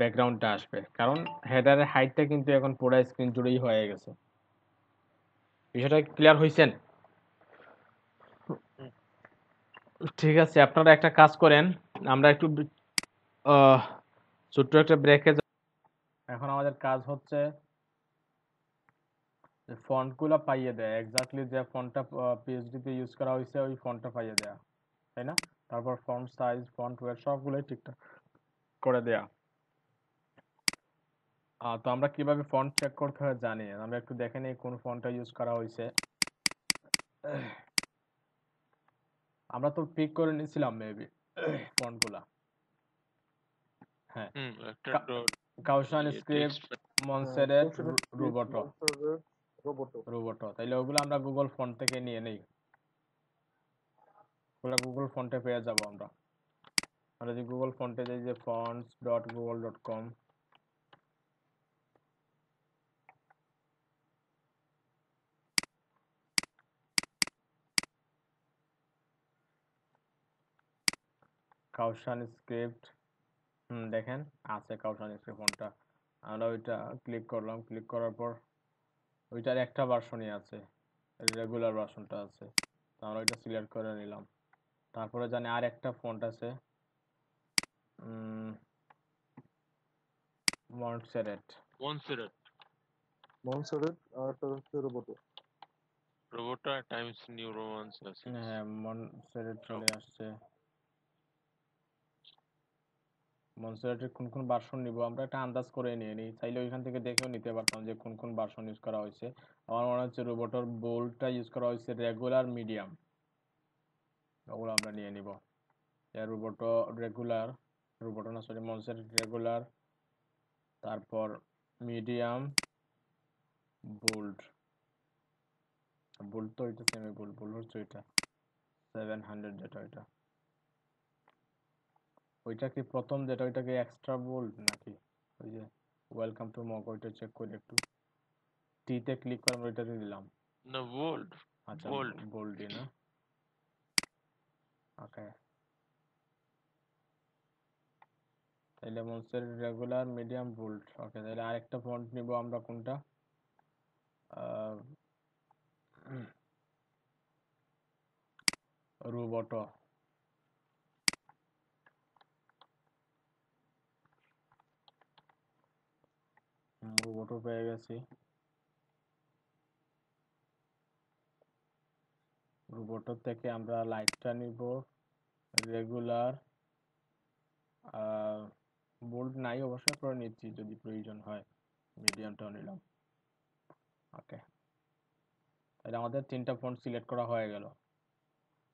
ব্যাকগ্রাউন্ডটা আসবে কারণ হেডারের হাইটটা কিন্তু এখন পুরো স্ক্রিন জুড়েই হয়ে গেছে বিষয়টা ক্লিয়ার হয়েছেন ঠিক আছে আপনারা একটা কাজ করেন আমরা একটু ছোট্ট একটা ব্রেকে এখন আমাদের কাজ হচ্ছে ফন্টগুলো পাইয়ে দেয় এক্স্যাক্টলি যে ফন্টটা পিএইচডিতে ইউজ করা হয়েছে ওই ফন্টটা পাইয়ে দেয়া তাই না তারপর ফন্ট সাইজ ফন্ট ওয়েট সবগুলোই ঠিকঠাক করে দেয়া আহ তো আমরা কিভাবে ফন্ট চেক করতে হয় জানি আমরা একটু দেখে নিই কোন ফন্টটা ইউজ করা হয়েছে আমরা তো পিক করে নিয়েছিলাম মেবি ফন্টগুলা হ্যাঁ কাউশান স্ক্রিপ্ট মনসেরেট রোবটো রোবটো তাইলে ওগুলো আমরা গুগল ফন্ট থেকে নিয়ে নেই ওগুলো গুগল ফন্টে পেয়ে যাব আমরা আমরা যে গুগল ফন্টে যাই যে fonts.google.com ডট কাউশন স্ক্রিপ্ট হুম দেখেন আছে কাউশন স্ক্রিপ্ট ফোনটা আমরা ওইটা ক্লিক করলাম ক্লিক করার পর ওইটার একটা ভার্সনই আছে রেগুলার ভার্সনটা আছে তো আমরা ওইটা সিলেক্ট করে নিলাম তারপরে জানি আর একটা ফন্ট আছে মনসেরেট মনসেরেট মনসেরেট আর তার হচ্ছে Roboto Roboto Times New Roman আছে হ্যাঁ মনসেরেট চলে oh. আসছে মনসেরাটের কোন কোন ভার্সন নিব আমরা একটা আন্দাজ করে নিয়ে নিই চাইলে ওইখান থেকে দেখেও নিতে পারতাম যে কোন কোন ভার্সন ইউজ করা হয়েছে আমার মনে হচ্ছে রোবটর বোল্টটা ইউজ করা হয়েছে রেগুলার মিডিয়াম ওগুলো আমরা নিয়ে নিব রোবটো রেগুলার রোবটো না সরি মনসেরাট রেগুলার তারপর মিডিয়াম বোল্ট বোল্ট তো এটা সেমি বোল্ট বোল্ট হচ্ছে ওইটা সেভেন হান্ড্রেড যেটা ওইটা ওইটা কি প্রথম যেটা ওইটাকে এক্সট্রা বোল্ড নাকি ওই যে ওয়েলকাম টু মক ওইটা চেক করে একটু তে ক্লিক করে আমরা ওইটাতে দিলাম না বোল্ড আচ্ছা বোল্ড বোল্ডই না ওকে তাহলে Montserrat regular medium bold okay তাহলে আরেকটা ফন্ট নিব আমরা কোনটা রোবটো ওয়াটার পেয়ে গেছি রোবটর থেকে আমরা লাইটটা নিব রেগুলার বোল্ড নাই অবশ্যই করে নিচ্ছি যদি প্রয়োজন হয় মিডিয়ামটাও নিলাম ওকে তাহলে আমাদের তিনটা ফোন সিলেক্ট করা হয়ে গেল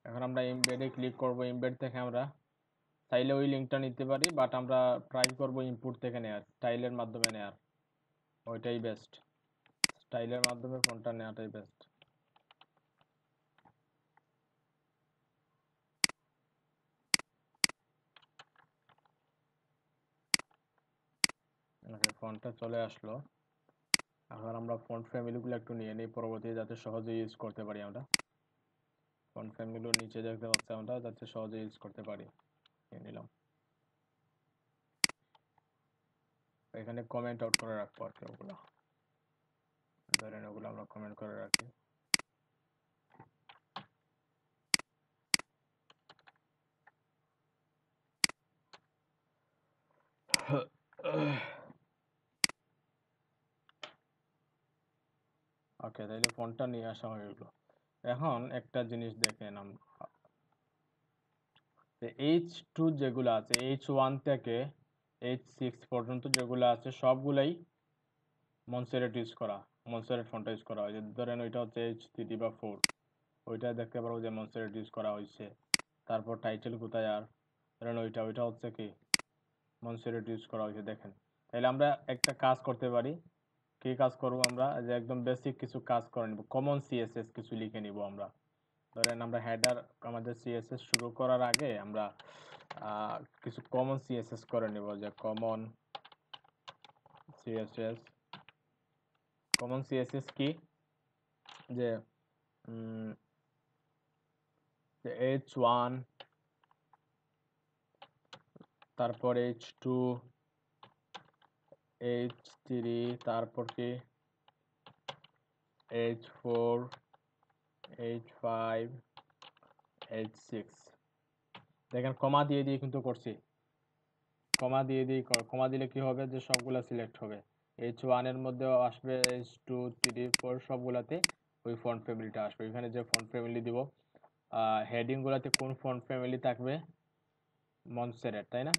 এখন আমরা এমবেডে ক্লিক করব এমবেড থেকে আমরা চাইলে ওই লিঙ্কটা নিতে পারি বাট আমরা ট্রাই করব ইনপুট থেকে নেয়ার স্টাইলের মাধ্যমে নেয়ার ওইটাই বেস্ট স্টাইলের মাধ্যমে ফোনটা নেওয়াটাই বেস্ট ফোনটা চলে আসলো এখন আমরা ফ্যামিলি ফ্যামিলিগুলো একটু নিয়ে নিই পরবর্তী যাতে সহজে ইউজ করতে পারি আমরা ফ্যামিলি ফ্যামিলিগুলো নিচে দেখতে পাচ্ছি আমরা যাতে সহজে ইউজ করতে পারি নিয়ে নিলাম এখানে কমেন্ট আউট করে রাখবো আর কি ওগুলো ধরেন ওগুলো আমরা কমেন্ট করে রাখি ওকে তাহলে ফোনটা নিয়ে আসা হয়ে গেল এখন একটা জিনিস দেখেন আমরা এইচ টু যেগুলো আছে এইচ ওয়ান থেকে এইচ সিক্স পর্যন্ত যেগুলো আছে সবগুলাই মনসেরেট ইউজ করা মনসেরেট ফোনটা ইউজ করা হয়েছে ধরেন ওইটা হচ্ছে এইচ থ্রি বা ফোর ওইটা দেখতে পারবো যে মনসেরেট ইউজ করা হয়েছে তারপর টাইটেল কোথায় আর ধরেন ওইটা ওইটা হচ্ছে কি মনসেরেট ইউজ করা হয়েছে দেখেন তাহলে আমরা একটা কাজ করতে পারি কী কাজ করব আমরা যে একদম বেসিক কিছু কাজ করে নেব কমন সিএসএস কিছু লিখে নিব আমরা ধরেন আমরা হেডার আমাদের সিএসএস শুরু করার আগে আমরা কিছু কমন সিএসএস করে নেব যে কমন সিএসএস কমন সিএসএস কি যে এইচ ওয়ান তারপর এইচ টু এইচ থ্রি তারপর কি এইচ ফোর H5 H6 দেখেন কমা দিয়ে দিয়ে কিন্তু করছি কমা দিয়ে দিয়ে কমা দিলে কি হবে যে সবগুলো সিলেক্ট হবে এইচ ওয়ানের মধ্যে আসবে এইচ টু থ্রি ফোর সবগুলাতে ওই ফন্ট ফ্যামিলিটা আসবে এখানে যে ফন্ট ফ্যামিলি দিব হেডিংগুলোতে কোন ফন্ট ফ্যামিলি থাকবে মনসেরেট তাই না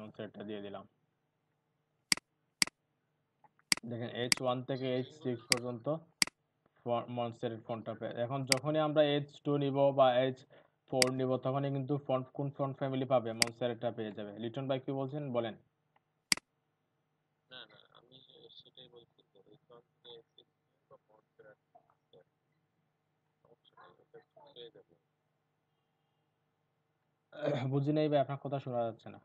মনসেরটা দিয়ে দিলাম দেখেন এইচ ওয়ান থেকে এইচ সিক্স পর্যন্ত মনস্টারের ফোনটা পেয়ে এখন যখনই আমরা এইচ টু নিব বা এইচ ফোর নিব তখনই কিন্তু ফন্ট কোন ফন্ট ফ্যামিলি পাবে মনস্টারেরটা পেয়ে যাবে লিটন ভাই কি বলছেন বলেন *coughs* বুঝি নাই ভাই আপনার কথা শোনা যাচ্ছে না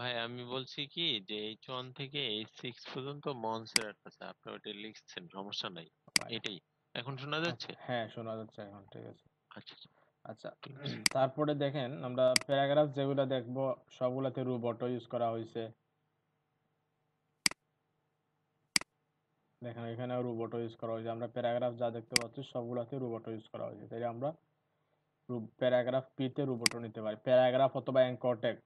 ভাই আমি বলছি কি যে এইচ ওয়ান থেকে এইচ সিক্স পর্যন্ত মনসেরাট আছে আপনি ওটা লিখছেন সমস্যা নাই এটাই এখন শোনা আচ্ছা, যাচ্ছে হ্যাঁ শোনা যাচ্ছে এখন ঠিক আছে আচ্ছা আচ্ছা, আচ্ছা তারপরে দেখেন আমরা প্যারাগ্রাফ যেগুলো দেখব সবগুলাতে রুব অটো ইউজ করা হয়েছে দেখেন এখানে রোবট ইউজ করা হয়েছে আমরা প্যারাগ্রাফ যা দেখতে পাচ্ছি সবগুলোতে রোবট ইউজ করা হয়েছে তাই আমরা প্যারাগ্রাফ পিতে রোবটও নিতে পারি প্যারাগ্রাফ অথবা অ্যাঙ্কর ট্যাগ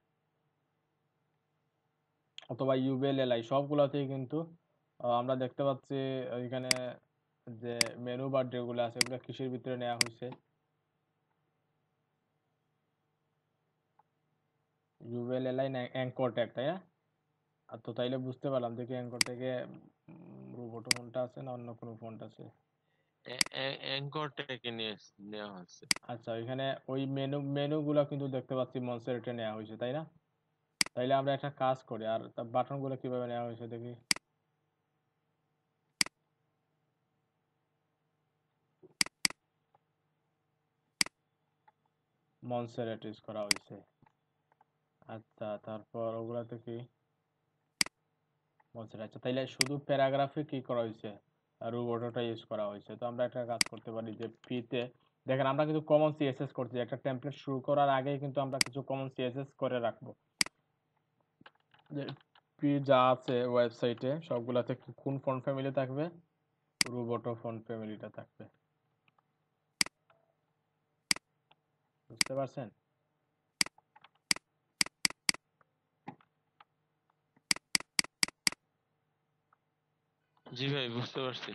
অথবা ইউবেল ইউবিএলএলআই সবগুলোতেই কিন্তু আমরা দেখতে পাচ্ছি এখানে যে মেনু বার যেগুলো আছে ওগুলো কৃষির ভিতরে নেওয়া হয়েছে ইউবিএলএলআই অ্যাঙ্কর ট্যাগ তাই না তো তাইলে বুঝতে পারলাম দেখি অ্যাঙ্কর ট্যাগে রোবট ফোনটা আছে না অন্য কোনো ফোনটা আছে আচ্ছা এখানে ওই মেনু মেনুগুলো কিন্তু দেখতে পাচ্ছি মনসেরেটে নেওয়া হয়েছে তাই না তাইলে আমরা একটা কাজ করি আর বাটন গুলো কিভাবে নেওয়া হয়েছে দেখি মনসেরাট করা হয়েছে আচ্ছা তারপর ওগুলাতে কি মনসেরাট আচ্ছা তাইলে শুধু প্যারাগ্রাফে কি করা হয়েছে রোবটোটা ইউজ করা হয়েছে তো আমরা একটা কাজ করতে পারি যে পিতে দেখেন আমরা কিন্তু কমন সিএসএস করছি একটা টেমপ্লেট শুরু করার আগে কিন্তু আমরা কিছু কমন সিএসএস করে রাখবো পি যা আছে ওয়েবসাইটে সবগুলাতে কোন ফোন ফ্যামিলি থাকবে রোবটো ফোন ফ্যামিলিটা থাকবে বুঝতে পারছেন জি ভাই বুঝতে পারছি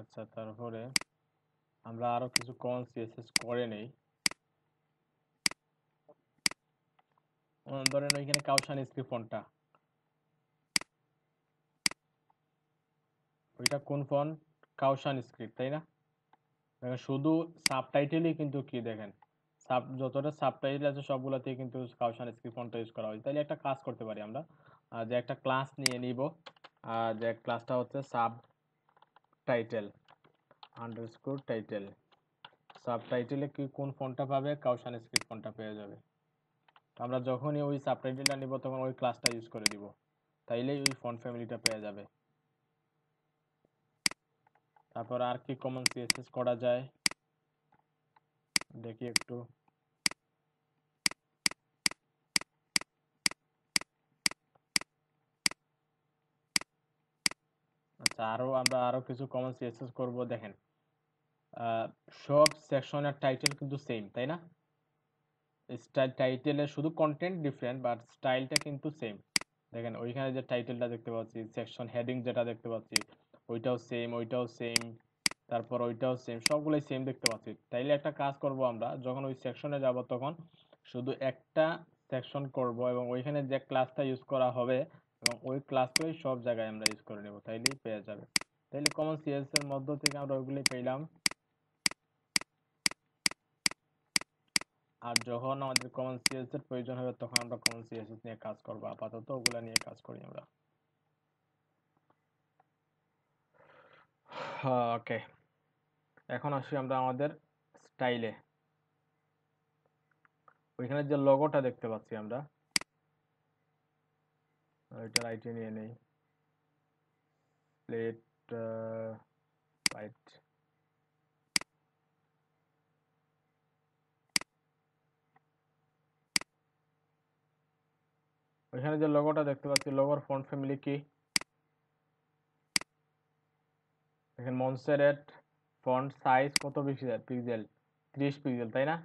আচ্ছা তারপরে আমরা আরো কিছু কমন সিএসএস করে নেই ধরেন ওইখানে কাউসান স্ক্রিপ্ট ফোনটা ওইটা কোন ফোন কাউসান স্ক্রিপ্ট তাই না দেখেন শুধু সাবটাইটেলই কিন্তু কি দেখেন সাব যতটা সাবটাইটেল আছে সবগুলোতেই কিন্তু কাউসান স্ক্রিপ্ট ফোনটা ইউজ করা হয় তাহলে একটা কাজ করতে পারি আমরা যে একটা ক্লাস নিয়ে নিব যে ক্লাসটা হচ্ছে সাব টাইটেল আন্ডারস্কোর টাইটেল সাবটাইটেলে কি কোন ফোনটা পাবে কাউসান স্ক্রিপ্ট ফোনটা পেয়ে যাবে আমরা যখনই ওই সাবটাইটেলটা নিব তখন ওই ক্লাসটা ইউজ করে দিব তাইলেই ওই ফন্ট ফ্যামিলিটা পেয়ে যাবে তারপর আর কি কমন সিএসএস করা যায় দেখি একটু আচ্ছা আরও আমরা আরও কিছু কমন সিএসএস করব দেখেন সব সেকশনের টাইটেল কিন্তু সেম তাই না স্টাইল টাইটেলের শুধু কন্টেন্ট ডিফারেন্ট বাট স্টাইলটা কিন্তু সেম দেখেন ওইখানে যে টাইটেলটা দেখতে পাচ্ছি সেকশন হেডিং যেটা দেখতে পাচ্ছি ওইটাও সেম ওইটাও সেম তারপর ওইটাও সেম সবগুলোই সেম দেখতে পাচ্ছি তাইলে একটা কাজ করব আমরা যখন ওই সেকশনে যাব তখন শুধু একটা সেকশন করব এবং ওইখানে যে ক্লাসটা ইউজ করা হবে এবং ওই ক্লাসটাই সব জায়গায় আমরা ইউজ করে নেব তাইলেই পেয়ে যাবে তাইলে কমন সিএস এর মধ্য থেকে আমরা ওইগুলি পেলাম আর যখন আমাদের কমন সিএস এর প্রয়োজন হবে তখন আমরা কমন সিএস নিয়ে কাজ করবো আপাতত ওগুলা নিয়ে কাজ করি আমরা ওকে হ্যাঁ, এখন আসি আমরা আমাদের স্টাইলে ওইখানে যে লগোটা দেখতে পাচ্ছি আমরা এটা রাইটে নিয়ে নেই প্লেট হোয়াইট এখানে যে লোগোটা দেখতে পাচ্ছি লগোর ফন্ট ফ্যামিলি কি এখানে মনসেরেট ফন্ট সাইজ কত বেশি পিক্সেল ত্রিশ পিক্সেল তাই না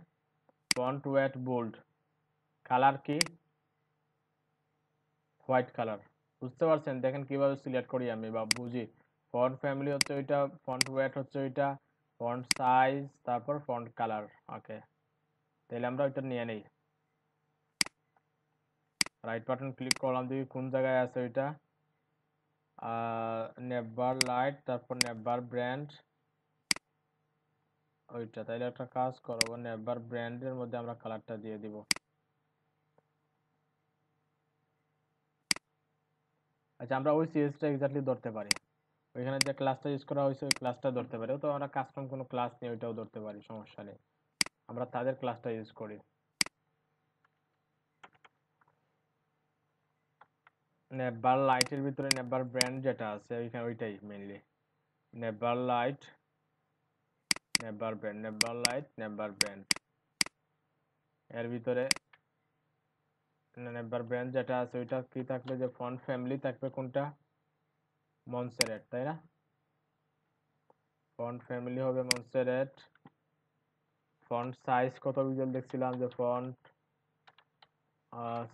ফন্ট ওয়েট বোল্ড কালার কি হোয়াইট কালার বুঝতে পারছেন দেখেন কিভাবে সিলেক্ট করি আমি বা বুঝি ফন্ট ফ্যামিলি হচ্ছে ওইটা ফন্ট ওয়েট হচ্ছে ওইটা ফন্ট সাইজ তারপর ফন্ট কালার ওকে তাহলে আমরা ওইটা নিয়ে নিই রাইট বাটন ক্লিক করলাম দেখি কোন জায়গায় আছে ওইটা নেববার লাইট তারপর নেববার ব্র্যান্ড ওইটা তাইলে একটা কাজ করবো নেববার ব্র্যান্ডের মধ্যে আমরা কালারটা দিয়ে দিব আচ্ছা আমরা ওই সিএসটা এক্স্যাক্টলি ধরতে পারি ওইখানে যে ক্লাসটা ইউজ করা হয়েছে ওই ক্লাসটা ধরতে পারি তো আমরা কাস্টম কোনো ক্লাস নিয়ে ওইটাও ধরতে পারি সমস্যা নেই আমরা তাদের ক্লাসটা ইউজ করি নেববার লাইটের ভিতরে নেববার ব্র্যান্ড যেটা আছে ওইখানে ওইটাই mainly navbar light navbar brand navbar light navbar brand এর ভিতরে নেববার ব্র্যান্ড যেটা আছে ওইটা কি থাকবে যে ফন ফ্যামিলি থাকবে কোনটা মনসেরেট তাই না ফন ফ্যামিলি হবে মনসেরেট ফন্ট সাইজ কত বিজল দেখছিলাম যে ফন্ট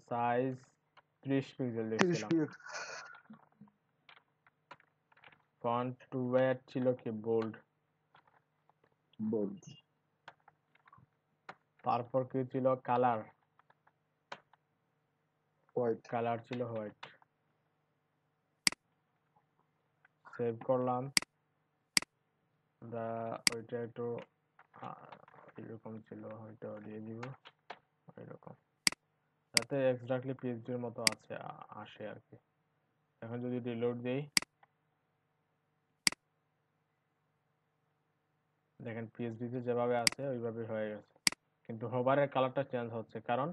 সাইজ 30 টু ওয়্যার ছিল কি বোল্ড তারপর কি ছিল কালার হোয়াইট কালার ছিল হোয়াইট সেভ করলাম দা ওইটা একটু এরকম ছিল হয়তো দিয়ে দিব এরকম তাতে এক্সাক্টলি পিএইচডির মতো আছে আসে আর কি এখন যদি রিলোড দেই দেখেন পিএইচডিতে যেভাবে আছে ওইভাবে হয়ে গেছে কিন্তু হোভারের কালারটা চেঞ্জ হচ্ছে কারণ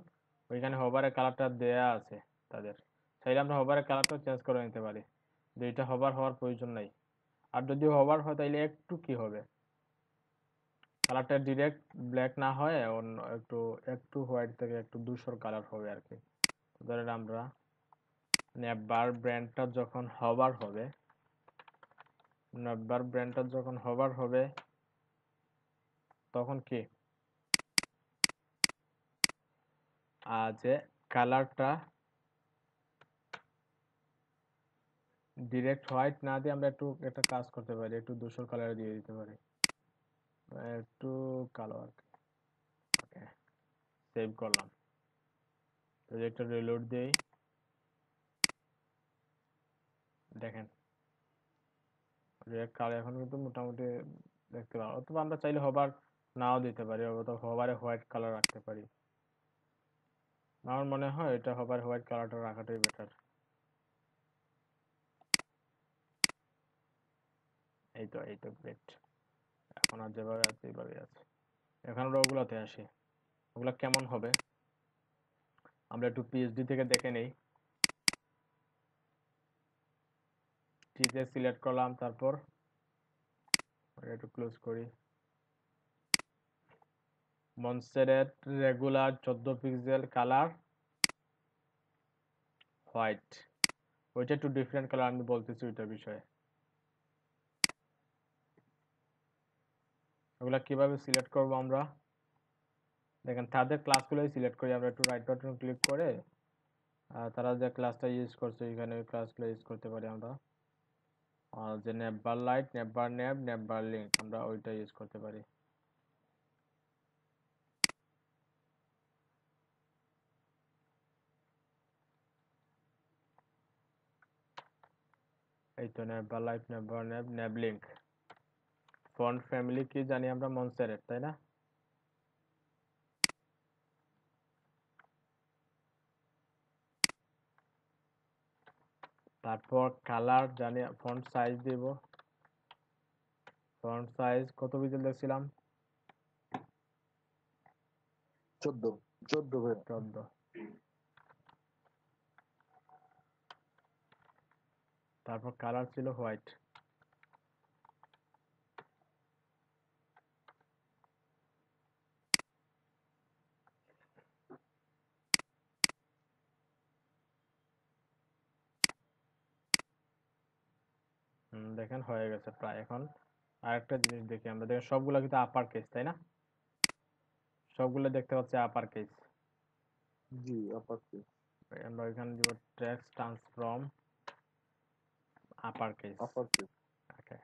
ওইখানে হোভারের কালারটা দেয়া আছে তাদের চাইলে আমরা হোভারের কালারটা চেঞ্জ করে নিতে পারি দুইটা হবার হওয়ার প্রয়োজন নাই আর যদি হবার হয় তাহলে একটু কি হবে কালারটা ডিরেক্ট ব্ল্যাক না হয় অন্য একটু একটু হোয়াইট থেকে একটু ধূসর কালার হবে আর কি ধরেন আমরা নেববার ব্র্যান্ডটা যখন হবার হবে নেববার ব্র্যান্ডটা যখন হবার হবে তখন কি যে কালারটা ডিরেক্ট হোয়াইট না দিয়ে আমরা একটু একটা কাজ করতে পারি একটু ধূসর কালার দিয়ে দিতে পারি একটু কালো আর কি ওকে সেভ করলাম একটা রিলোড দেই দেখেন রিয়াক্ট কালার এখন কিন্তু মোটামুটি দেখতে পাবো অথবা আমরা চাইলে হবার নাও দিতে পারি অথবা হবারে হোয়াইট কালার রাখতে পারি আমার মনে হয় এটা হবার হোয়াইট কালারটা রাখাটাই বেটার এই তো এই তো গ্রেট ওনার যেভাবে আছে এইভাবে আছে এখন আমরা ওগুলাতে আসি ওগুলা কেমন হবে আমরা একটু পিএইচডি থেকে দেখে নেই টিতে সিলেক্ট করলাম তারপর একটু ক্লোজ করি মনসেরেট রেগুলার চোদ্দো পিক্সেল কালার হোয়াইট ওইটা একটু ডিফারেন্ট কালার আমি বলতেছি ওইটা বিষয়ে এগুলো কিভাবে সিলেক্ট করব আমরা দেখেন তাদের ক্লাসগুলোই সিলেক্ট করি আমরা একটু রাইট বাটন ক্লিক করে তারা যে ক্লাসটা ইউজ করছে এখানে ওই ক্লাসগুলো ইউজ করতে পারি আমরা যে নেববার লাইট নেববার নেভ নেববার লিঙ্ক আমরা ওইটা ইউজ করতে পারি এই তো navbar light navbar nav nav link font family কি জানি আমরা মনসেরেট তাই না তারপর কালার জানি ফন্ট সাইজ দেব ফন্ট সাইজ কত বিজল দেখছিলাম চোদ্দ চোদ্দ চোদ্দ তারপর কালার ছিল হোয়াইট দেখেন হয়ে গেছে প্রায় এখন আরেকটা জিনিস দেখি আমরা দেখেন সবগুলো কিন্তু আপার কেস তাই না সবগুলো দেখতে পাচ্ছি আপার কেস জি আপার কেস আমরা এখানে দিব text transform upper case upper case okay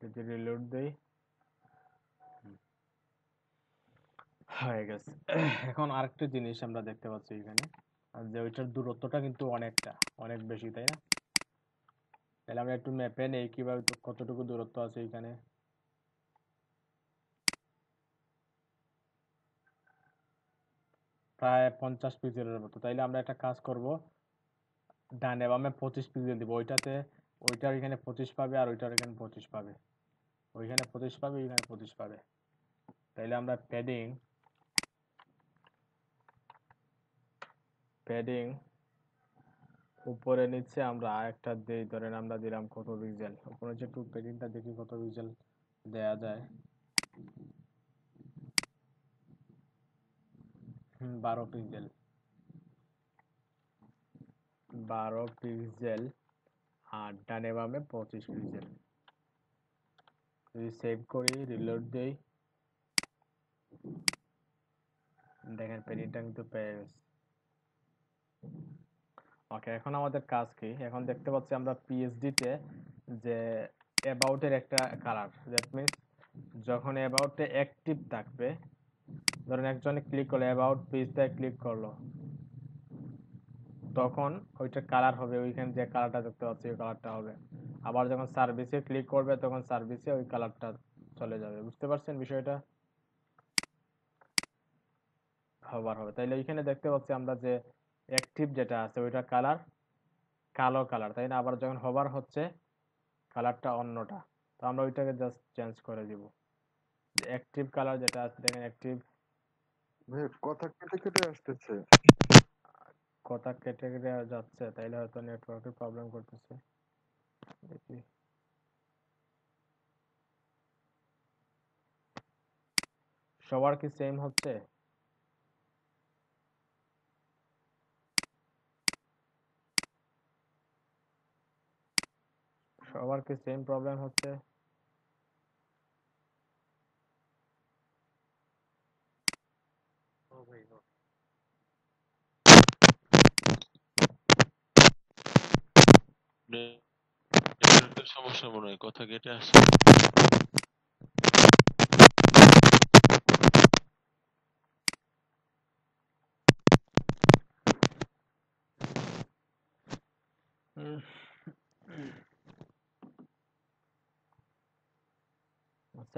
যদি রিলোড দেই হয়ে গেছে এখন আরেকটা জিনিস আমরা দেখতে পাচ্ছি এখানে যে ওইটার দূরত্বটা কিন্তু অনেকটা অনেক বেশি তাই না তাহলে আমরা একটু ম্যাপে নেই কিভাবে কতটুকু দূরত্ব আছে এখানে প্রায় পঞ্চাশ পিক্সেলের মতো তাইলে আমরা একটা কাজ করব ডানে বামে পঁচিশ পিক্সেল দিব ওইটাতে ওইটার এখানে পঁচিশ পাবে আর ওইটার এখানে পঁচিশ পাবে ওইখানে পঁচিশ পাবে ওইখানে পঁচিশ পাবে তাইলে আমরা প্যাডিং প্যাডিং উপরে নিচে আমরা আরেকটা দেই ধরেন আমরা দিলাম কত রিজাল্ট উপরে যে টু পেডিংটা দেখি কত রিজাল্ট দেয়া যায় বারো পিক্সেল বারো পিক্সেল আর ডানে বামে পঁচিশ পিক্সেল যদি সেভ করি রিলোড দেই দেখেন পেডিংটা কিন্তু পেয়ে গেছে ওকে এখন আমাদের কাজ কি এখন দেখতে পাচ্ছি আমরা তে যে এর একটা কালার দ্যাট মিনস যখন এ অ্যাক্টিভ থাকবে ধরেন একজন ক্লিক করলো অ্যাবাউট পেজটায় ক্লিক করলো তখন ওইটা কালার হবে ওইখানে যে কালারটা দেখতে পাচ্ছি ওই কালারটা হবে আবার যখন সার্ভিসে ক্লিক করবে তখন সার্ভিসে ওই কালারটা চলে যাবে বুঝতে পারছেন বিষয়টা হবার হবে তাইলে ওইখানে দেখতে পাচ্ছি আমরা যে অ্যাক্টিভ যেটা আছে ওইটা কালার কালো কালার তাই না আবার যখন হবার হচ্ছে কালারটা অন্যটা তো আমরা ওইটাকে জাস্ট চেঞ্জ করে দিব অ্যাক্টিভ কালার যেটা আছে দেখেন অ্যাক্টিভ কথা কেটে কেটে আসতেছে কথা কেটে কেটে যাচ্ছে তাইলে হয়তো নেটওয়ার্কের প্রবলেম করতেছে দেখি সবার কি সেম হচ্ছে সবার কি সেম প্রবলেম হচ্ছে সমস্যা মনে হয় কথা কেটে আসছে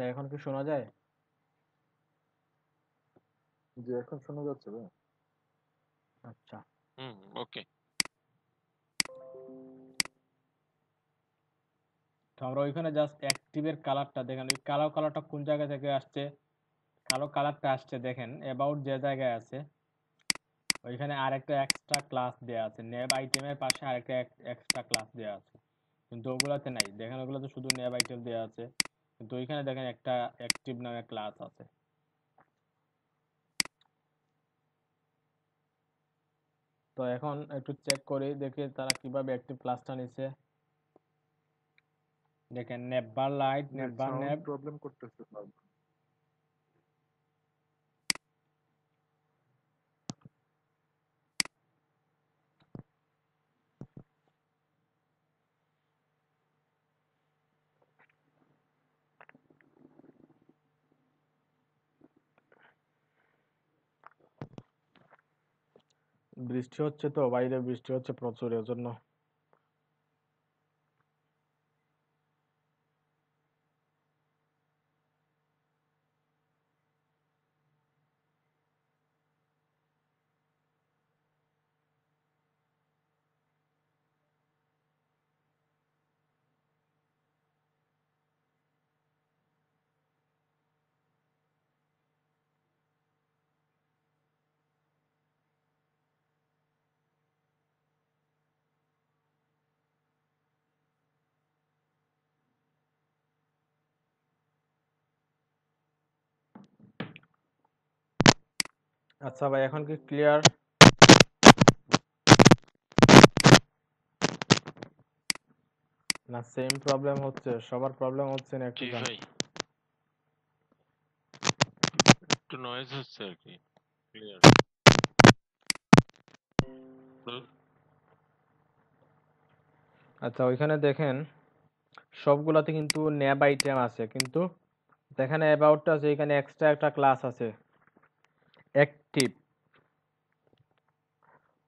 আচ্ছা এখন কি শোনা যায় জি এখন শোনা যাচ্ছে ভাই আচ্ছা হুম ওকে তো আমরা ওইখানে জাস্ট অ্যাক্টিভের কালারটা দেখেন ওই কালো কালারটা কোন জায়গা থেকে আসছে কালো কালারটা আসছে দেখেন অ্যাবাউট যে জায়গায় আছে ওইখানে আরেকটা এক্সট্রা ক্লাস দেওয়া আছে নেব আইটেমের পাশে আরেকটা এক্সট্রা ক্লাস দেওয়া আছে কিন্তু ওগুলোতে নাই দেখেন ওগুলোতে শুধু নেব আইটেম দেওয়া আছে কিন্তু ওইখানে দেখেন একটা অ্যাক্টিভ নামে ক্লাস আছে তো এখন একটু চেক করি দেখি তারা কিভাবে অ্যাক্টিভ ক্লাসটা নিছে দেখেন নেব্বার লাইট নেব্বার নেব প্রবলেম করতেছে বৃষ্টি হচ্ছে তো বাইরে বৃষ্টি হচ্ছে প্রচুর এজন্য আচ্ছা ভাই এখন কি ক্লিয়ার না সেম প্রবলেম হচ্ছে সবার প্রবলেম হচ্ছে না একটু ভাই একটু নয়েজ হচ্ছে আর কি ক্লিয়ার আচ্ছা ওইখানে দেখেন সবগুলাতে কিন্তু ন্যাব আইটেম আছে কিন্তু এখানে অ্যাবাউটটা আছে এখানে এক্সট্রা একটা ক্লাস আছে এক অ্যাক্টিভ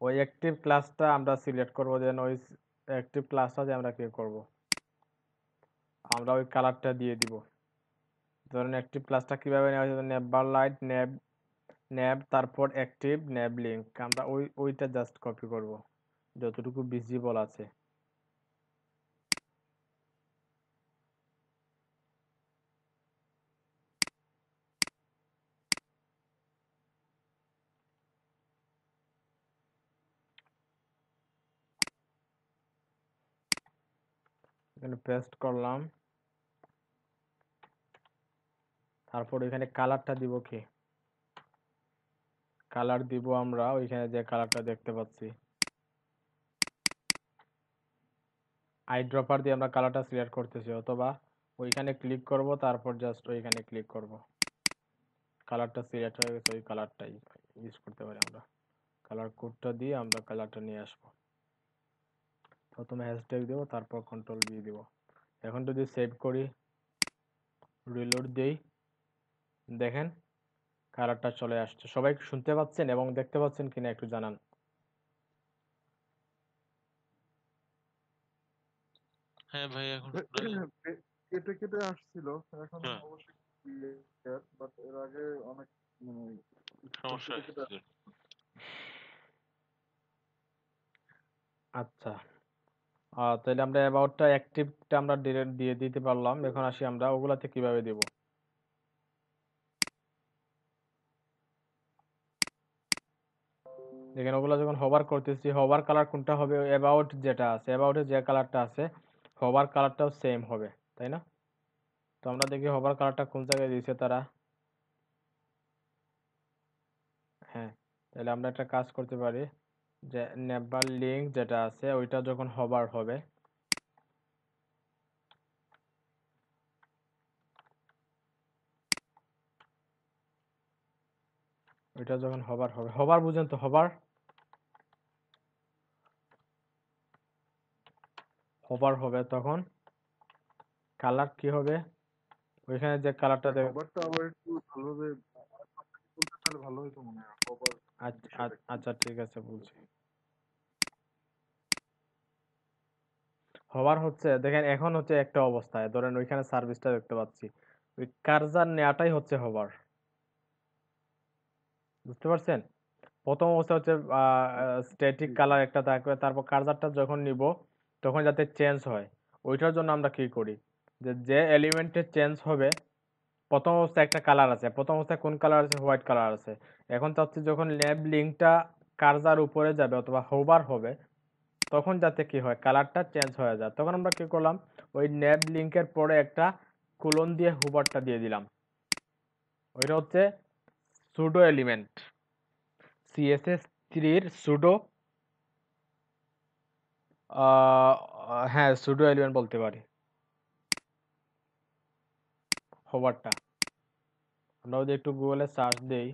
ওই অ্যাক্টিভ ক্লাসটা আমরা সিলেক্ট করব দেন ওই অ্যাক্টিভ ক্লাসটা যে আমরা কি করব আমরা ওই কালারটা দিয়ে দিব ধরুন অ্যাক্টিভ ক্লাসটা কীভাবে নেওয়া হয়েছে নেববার লাইট নেব ন্যাব তারপর অ্যাক্টিভ ন্যাব লিঙ্ক আমরা ওই ওইটা জাস্ট কপি করব যতটুকু ভিজিবল আছে এখানে পেস্ট করলাম তারপর এখানে কালারটা দিব কি কালার দিব আমরা ওইখানে যে কালারটা দেখতে পাচ্ছি ড্রপার দিয়ে আমরা কালারটা সিলেক্ট করতেছি অথবা ওইখানে ক্লিক করব তারপর জাস্ট ওইখানে ক্লিক করব কালারটা সিলেক্ট হয়ে গেছে ওই কালারটাই ইউজ করতে পারি আমরা কালার কোডটা দিয়ে আমরা কালারটা নিয়ে আসবো প্রথমে হ্যাশট্যাগ দেবো তারপর কন্ট্রোল বি দেবো এখন যদি সেভ করি রিলোড দেই দেখেন কালারটা চলে আসছে সবাই শুনতে পাচ্ছেন এবং দেখতে পাচ্ছেন কিনা একটু জানান হ্যাঁ ভাই এখন *coughs* কেটে কেটে আসছিল এখন হ্যাঁ। এর আগে অনেক মানে সমস্যা আচ্ছা তাহলে আমরা অ্যাবাউটটা অ্যাক্টিভটা আমরা ডিরেক্ট দিয়ে দিতে পারলাম এখন আসি আমরা ওগুলাতে কিভাবে দেব দেখেন ওগুলা যখন হোভার করতেছি হোভার কালার কোনটা হবে অ্যাবাউট যেটা আছে অ্যাবাউটে যে কালারটা আছে হোভার কালারটাও সেম হবে তাই না তো আমরা দেখি হোভার কালারটা কোন জায়গায় দিয়েছে তারা হ্যাঁ তাহলে আমরা একটা কাজ করতে পারি যে নেবার লিঙ্ক যেটা আছে ওইটা যখন হবার হবে ওইটা যখন হবার হবে হবার বুঝেন তো হবার হবার হবে তখন কালার কি হবে ওইখানে যে কালারটা হ্যাঁ, দেবে তাহলে ভালো হতো মনে হয় কভার আচ্ছা, আচ্ছা, আচ্ছা ঠিক আছে বলছি হওয়ার হচ্ছে দেখেন এখন হচ্ছে একটা অবস্থায় ধরেন ওইখানে সার্ভিসটা দেখতে পাচ্ছি ওই কার্জার নেওয়াটাই হচ্ছে হবার বুঝতে পারছেন প্রথম অবস্থা হচ্ছে স্ট্যাটিক কালার একটা থাকবে তারপর কার্জারটা যখন নিব তখন যাতে চেঞ্জ হয় ওইটার জন্য আমরা কি করি যে যে এলিমেন্টে চেঞ্জ হবে প্রথম অবস্থায় একটা কালার আছে প্রথম অবস্থায় কোন কালার আছে হোয়াইট কালার আছে এখন চাচ্ছি যখন ল্যাব লিঙ্কটা কার্জার উপরে যাবে অথবা হোবার হবে তখন যাতে কি হয় কালারটা চেঞ্জ হয়ে যায় তখন আমরা কি করলাম ওই ন্যাব লিঙ্কের পরে একটা কোলন দিয়ে হুবারটা দিয়ে দিলাম ওইটা হচ্ছে সুডো এলিমেন্ট সিএসএস থ্রির সুডো হ্যাঁ সুডো এলিমেন্ট বলতে পারি হওয়ারটা আমরা যদি একটু গুগলে সার্চ দেই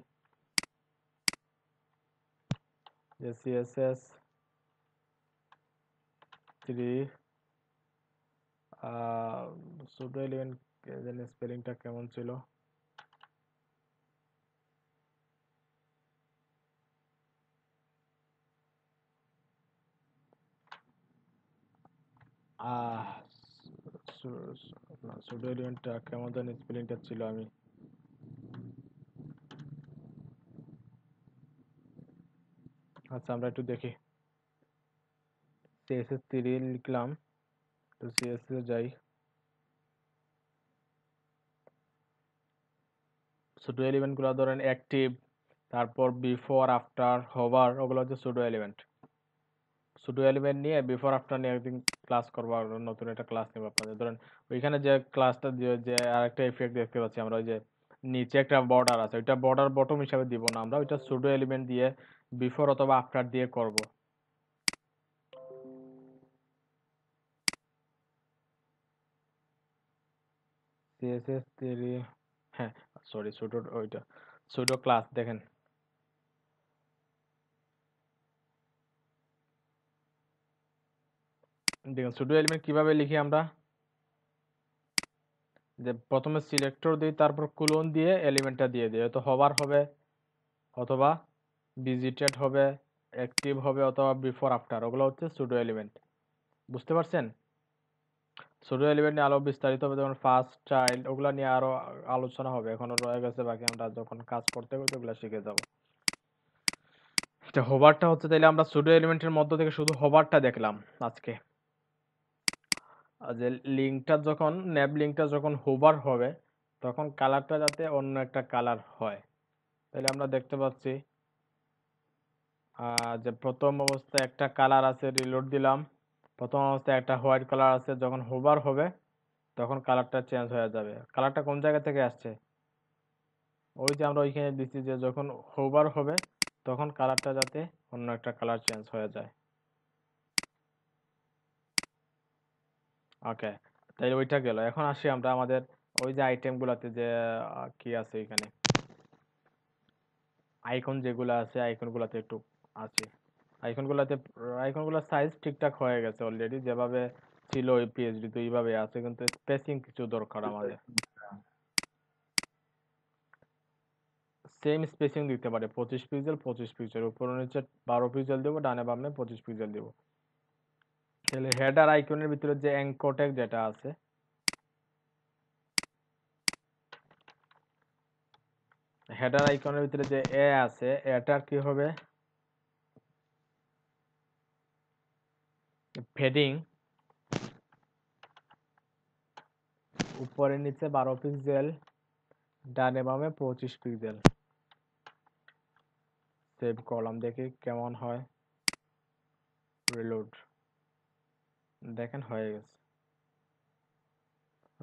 যে সিএসএস থ্রি সুটো ইলেভেন স্পেলিংটা কেমন ছিল আহ না সুডো এলিয়েনটা কেমন জানি স্পেলিংটা ছিল আমি আচ্ছা আমরা একটু দেখি সিএসএস থ্রি লিখলাম তো সিএসএস যাই সুডো এলিমেন্টগুলো ধরেন অ্যাক্টিভ তারপর বিফোর আফটার হবার ওগুলো হচ্ছে সুডো এলিমেন্ট সুডো এলিমেন্ট নিয়ে বিফোর আফটার নিয়ে একদিন ক্লাস করবো আর নতুন একটা ক্লাস নেবো আপনাদের ধরেন ওইখানে যে ক্লাসটা যে আর একটা ইফেক্ট দেখতে পাচ্ছি আমরা ওই যে নিচে একটা বর্ডার আছে ওইটা বর্ডার বটম হিসাবে দিব না আমরা ওইটা সুডো এলিমেন্ট দিয়ে বিফোর অথবা আফটার দিয়ে করব সিএসএস থিওরি হ্যাঁ সরি সুডো ওইটা সুডো ক্লাস দেখেন দেখুন সুডো এলিমেন্ট কিভাবে লিখি আমরা যে প্রথমে সিলেক্টর দিই তারপর কুলন দিয়ে এলিমেন্টটা দিয়ে দিই হয়তো হবার হবে অথবা ভিজিটেড হবে অ্যাক্টিভ হবে অথবা বিফোর আফটার ওগুলো হচ্ছে সুডো এলিমেন্ট বুঝতে পারছেন সুডো এলিমেন্ট নিয়ে আরও বিস্তারিত হবে যেমন ফার্স্ট চাইল্ড ওগুলো নিয়ে আরও আলোচনা হবে এখনও রয়ে গেছে বাকি আমরা যখন কাজ করতে করতে ওগুলো শিখে যাব তো হচ্ছে তাইলে আমরা সুডো এলিমেন্টের মধ্য থেকে শুধু হবারটা দেখলাম আজকে যে লিঙ্কটা যখন ন্যাব লিঙ্কটা যখন হোবার হবে তখন কালারটা যাতে অন্য একটা কালার হয় তাহলে আমরা দেখতে পাচ্ছি যে প্রথম অবস্থায় একটা কালার আছে রিলোড দিলাম প্রথম অবস্থায় একটা হোয়াইট কালার আছে যখন হোবার হবে তখন কালারটা চেঞ্জ হয়ে যাবে কালারটা কোন জায়গা থেকে আসছে ওই যে আমরা ওইখানে দিচ্ছি যে যখন হোবার হবে তখন কালারটা যাতে অন্য একটা কালার চেঞ্জ হয়ে যায় ওকে তাহলে ওইটা গেল এখন আসি আমরা আমাদের ওই যে আইটেমগুলোতে যে আহ, কি আছে এখানে আইকন যেগুলো আছে আইকনগুলোতে একটু আসি আইকনগুলোতে আইকনগুলোর সাইজ ঠিকঠাক হয়ে গেছে অলরেডি যেভাবে ছিল ওই পিএইচডি তো এইভাবে আছে কিন্তু স্পেসিং কিছু দরকার আমাদের সেম হ্যাঁ। স্পেসিং দিতে পারে পঁচিশ পিক্সেল পঁচিশ পিক্সেল উপরে নিচে বারো পিক্সেল দেবো ডানে বামে পঁচিশ পিক্সেল দেবো তাহলে হেডার আইকনের ভিতরে যে অ্যাঙ্কোটেক যেটা আছে হেডার আইকনের ভিতরে যে এ আছে এটার কি হবে ফেডিং উপরে নিচে বারো পিক্সেল ডানে বামে পঁচিশ পিক্সেল সেভ কলাম দেখি কেমন হয় রিলোড দেখেন হয়ে গেছে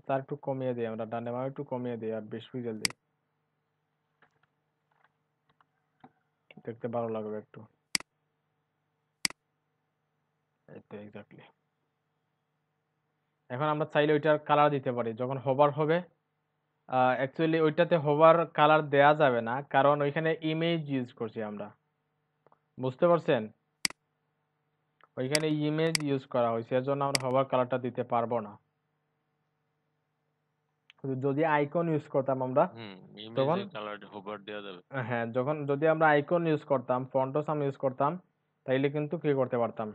তার একটু কমিয়ে দিই আমরা ডানে বামে একটু কমিয়ে দিই আর বেশ পিক্সেল দিই দেখতে ভালো লাগবে একটু এইতো এক্স্যাক্টলি এখন আমরা চাইলে ওইটার কালার দিতে পারি যখন হোভার হবে অ্যাকচুয়ালি ওইটাতে হোভার কালার দেয়া যাবে না কারণ ওইখানে ইমেজ ইউজ করছি আমরা বুঝতে পারছেন ওইখানে ইমেজ ইউজ করা হয়েছে এজন্য আমরা হবার কালারটা দিতে পারবো না যদি আইকন ইউজ করতাম আমরা তখন হ্যাঁ যখন যদি আমরা আইকন ইউজ করতাম ফন্টোসাম ইউজ করতাম তাইলে কিন্তু কি করতে পারতাম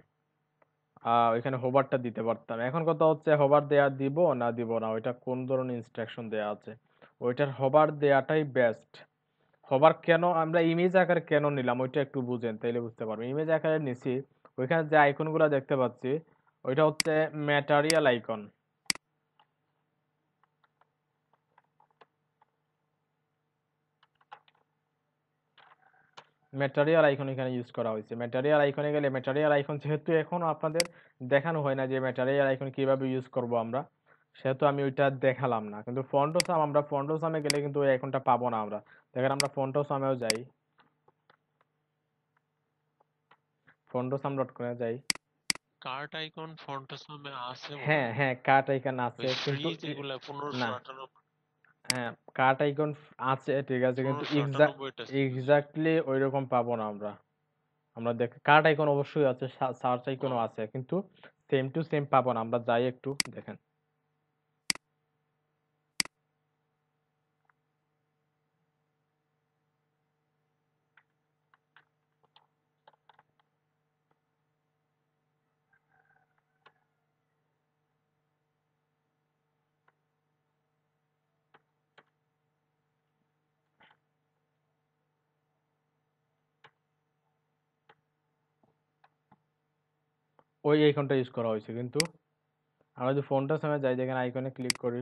ওইখানে হোভারটা দিতে পারতাম এখন কথা হচ্ছে হোভার দেয়া দিব না দিব না ওইটা কোন ধরনের ইনস্ট্রাকশন দেয়া আছে ওইটার হোভার দেয়াটাই বেস্ট হোভার কেন আমরা ইমেজ আকারে কেন নিলাম ওইটা একটু বুঝেন তাইলে বুঝতে পারবো ইমেজ আকারে নিছি ওইখানে যে আইকনগুলো দেখতে পাচ্ছি ওইটা হচ্ছে ম্যাটারিয়াল আইকন ম্যাটারিয়াল আইকন এখানে ইউজ করা হয়েছে ম্যাটেরিয়াল আইকনে গেলে ম্যাটারিয়াল আইকন যেহেতু এখনও আপনাদের দেখানো হয় না যে ম্যাটারিয়াল আইকন কীভাবে ইউজ করব আমরা সেহেতু আমি ওইটা দেখালাম না কিন্তু ফন্টোসাম আমরা ফন্টোসামে গেলে কিন্তু ওই আইকনটা পাবো না আমরা দেখেন আমরা ফন্টোসামেও যাই ফন্টোসাম ডট কমে যাই কার্ট আইকন ফন্টোসামে আছে হ্যাঁ হ্যাঁ কার্ট আইকন আছে কিন্তু যেগুলো 1598 হ্যাঁ কার্ট আইকন আছে ঠিক আছে কিন্তু এক্স্যাক্টলি ওইরকম পাবো না আমরা আমরা দেখ কার্ট আইকন অবশ্যই আছে সার্চ আইকনও আছে কিন্তু সেম টু সেম পাবো না আমরা যাই একটু দেখেন ওই আইকনটা ইউজ করা হয়েছে কিন্তু আমরা যদি ফোনটার সামনে যাই যেখানে আইকনে ক্লিক করি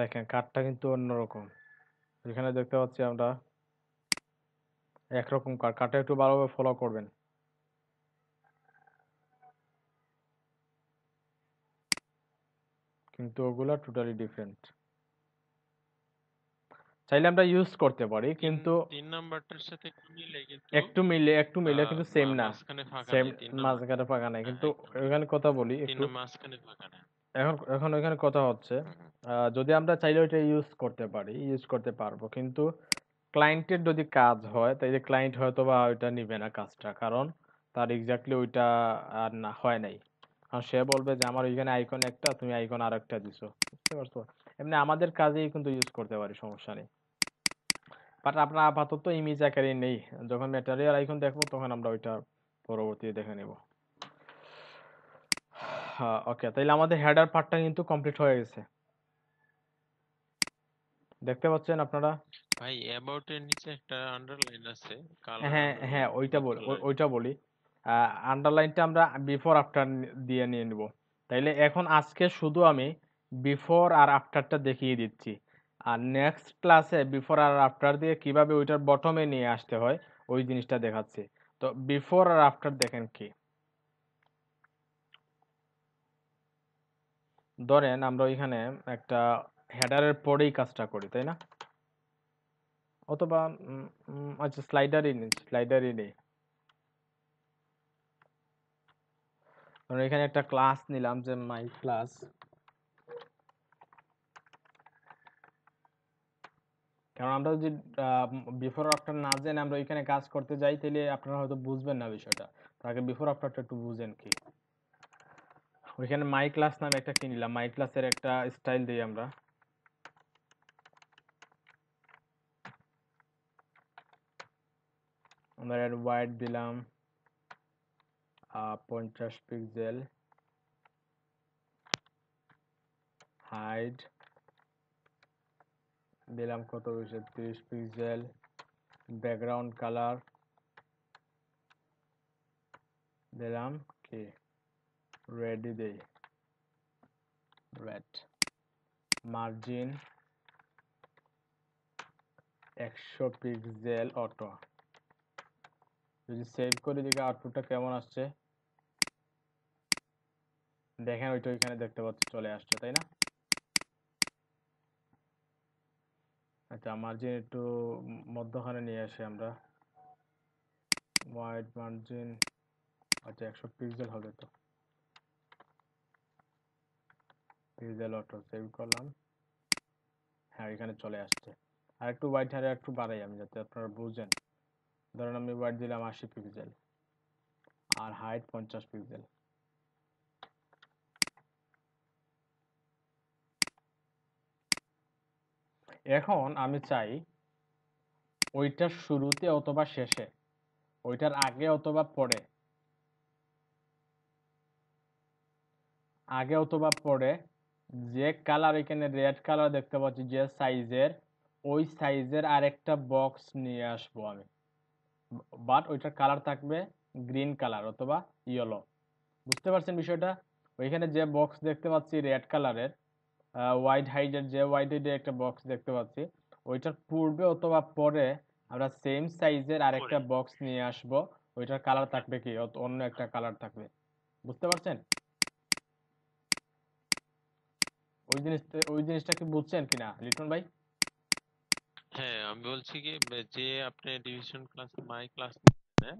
দেখেন কাঠটা কিন্তু অন্যরকম এখানে দেখতে পাচ্ছি আমরা একরকম কাঠ কাঠটা একটু ভালোভাবে ফলো করবেন কিন্তু ওগুলা টোটালি ডিফারেন্ট চাইলে আমরা ইউজ করতে পারি কিন্তু তিন নাম্বারটার সাথে একটু মিলে কিন্তু একটু মিলে একটু মিলে কিন্তু সেম না সেম মাঝখানে ফাঁকা নাই কিন্তু এখানে কথা বলি একটু মাঝখানে ফাঁকা না এখন এখন ওইখানে কথা হচ্ছে আহ, যদি আমরা চাইলে ওইটা ইউজ করতে পারি ইউজ করতে পারবো কিন্তু ক্লায়েন্টের যদি কাজ হয় তাইলে ক্লায়েন্ট হয়তো বা ওইটা নিবে না কাজটা কারণ তার এক্স্যাক্টলি ওইটা আর না হয় নাই আর সে বলবে যে আমার ওইখানে আইকন একটা তুমি আইকন আর একটা দিছো বুঝতে পারছো এমনি আমাদের কাজেই কিন্তু ইউজ করতে পারি সমস্যা নেই বাট আপনার আপাতত ইমেজ আকারে নেই যখন ম্যাটেরিয়াল আইকন দেখবো তখন আমরা ওইটা পরবর্তী দেখে নেবো হ্যাঁ আচ্ছা, ওকে তাহলে আমাদের হেডার পার্টটা কিন্তু কমপ্লিট হয়ে গেছে দেখতে পাচ্ছেন আপনারা ভাই অ্যাবাউট এর নিচে একটা আন্ডারলাইন আছে হ্যাঁ হ্যাঁ ওইটা বল ওইটা বলি আন্ডারলাইনটা আমরা বিফোর আফটার দিয়ে নিয়ে নিব তাইলে এখন আজকে শুধু আমি বিফোর আর আফটারটা দেখিয়ে দিচ্ছি আর নেক্সট ক্লাসে বিফোর আর আফটার দিয়ে কিভাবে ওইটার বটমে নিয়ে আসতে হয় ওই জিনিসটা দেখাচ্ছি তো বিফোর আর আফটার দেখেন কি ধরেন আমরা ওইখানে একটা হেডারের পরেই কাজটা করি তাই না অথবা আচ্ছা স্লাইডারই নিই স্লাইডারই নেই এখানে একটা ক্লাস নিলাম যে মাই ক্লাস কারণ আমরা যদি বিফোর আফটার না জেনে আমরা ওইখানে কাজ করতে যাই তাহলে আপনারা হয়তো বুঝবেন না বিষয়টা তার আগে বিফোর আফটারটা একটু বুঝেন কি ওইখানে মাই ক্লাস নামে একটা কিনলাম মাই ক্লাসের একটা স্টাইল দিই আমরা আমরা এর ওয়াইড দিলাম পঞ্চাশ পিক্সেল হাইট দিলাম কত হয়েছে তিরিশ পিক্সেল ব্যাকগ্রাউন্ড কালার দিলাম কে রেডি দেই রেড মার্জিন একশো পিক্সেল অটো যদি সেভ করে দেখি আউটপুটটা কেমন আসছে দেখেন ওইটা ওইখানে দেখতে পাচ্ছি চলে আসছে তাই না আচ্ছা মার্জিন একটু মধ্যখানে নিয়ে আসি আমরা হোয়াইট মার্জিন আচ্ছা একশো পিক্সেল হবে তো রিজাল্ট অটো সেভ করলাম হ্যাঁ এখানে চলে আসছে আর একটু হোয়াইট হারে একটু বাড়াই আমি যাতে আপনারা বুঝেন ধরেন আমি হোয়াইট দিলাম আশি পিক্সেল আর হাইট পঞ্চাশ পিক্সেল এখন আমি চাই ওইটার শুরুতে অথবা শেষে ওইটার আগে অথবা পরে আগে অথবা পরে যে কালার এখানে রেড কালার দেখতে পাচ্ছি যে সাইজের ওই সাইজের আরেকটা বক্স নিয়ে আসবো আমি বাট ওইটার কালার থাকবে গ্রিন কালার অথবা ইয়েলো বুঝতে পারছেন বিষয়টা ওইখানে যে বক্স দেখতে পাচ্ছি রেড কালারের হোয়াইট হাইডের যে হোয়াইট হাইডের একটা বক্স দেখতে পাচ্ছি ওইটার পূর্বে অথবা পরে আমরা সেম সাইজের আরেকটা বক্স নিয়ে আসব ওইটার কালার থাকবে কি অন্য একটা কালার থাকবে বুঝতে পারছেন ওই জিনিসটা ওই বুঝছেন কিনা লিটন ভাই হ্যাঁ আমি বলছি কি যে আপনি ডিভিশন মাই ক্লাস হ্যাঁ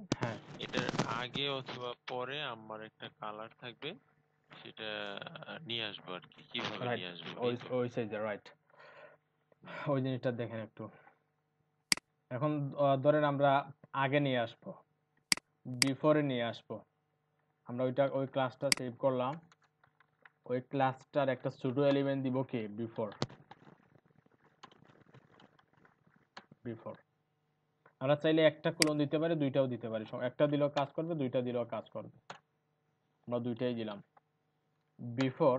এটার আগে অথবা পরে আমার একটা কালার থাকবে সেটা নিয়ে আসবো আর কি কিভাবে নিয়ে আসবো ওই সাইজে রাইট ওই জিনিসটা দেখেন একটু এখন ধরেন আমরা আগে নিয়ে আসবো বিফোরে নিয়ে আসবো আমরা ওইটা ওই ক্লাসটা সেভ করলাম ওই ক্লাসটার একটা ছোট এলিমেন্ট দিব কে বিফোর বিফোর আমরা চাইলে একটা কোলন দিতে পারি দুইটাও দিতে পারি একটা দিলেও কাজ করবে দুইটা দিলেও কাজ করবে আমরা দুইটাই দিলাম বিফোর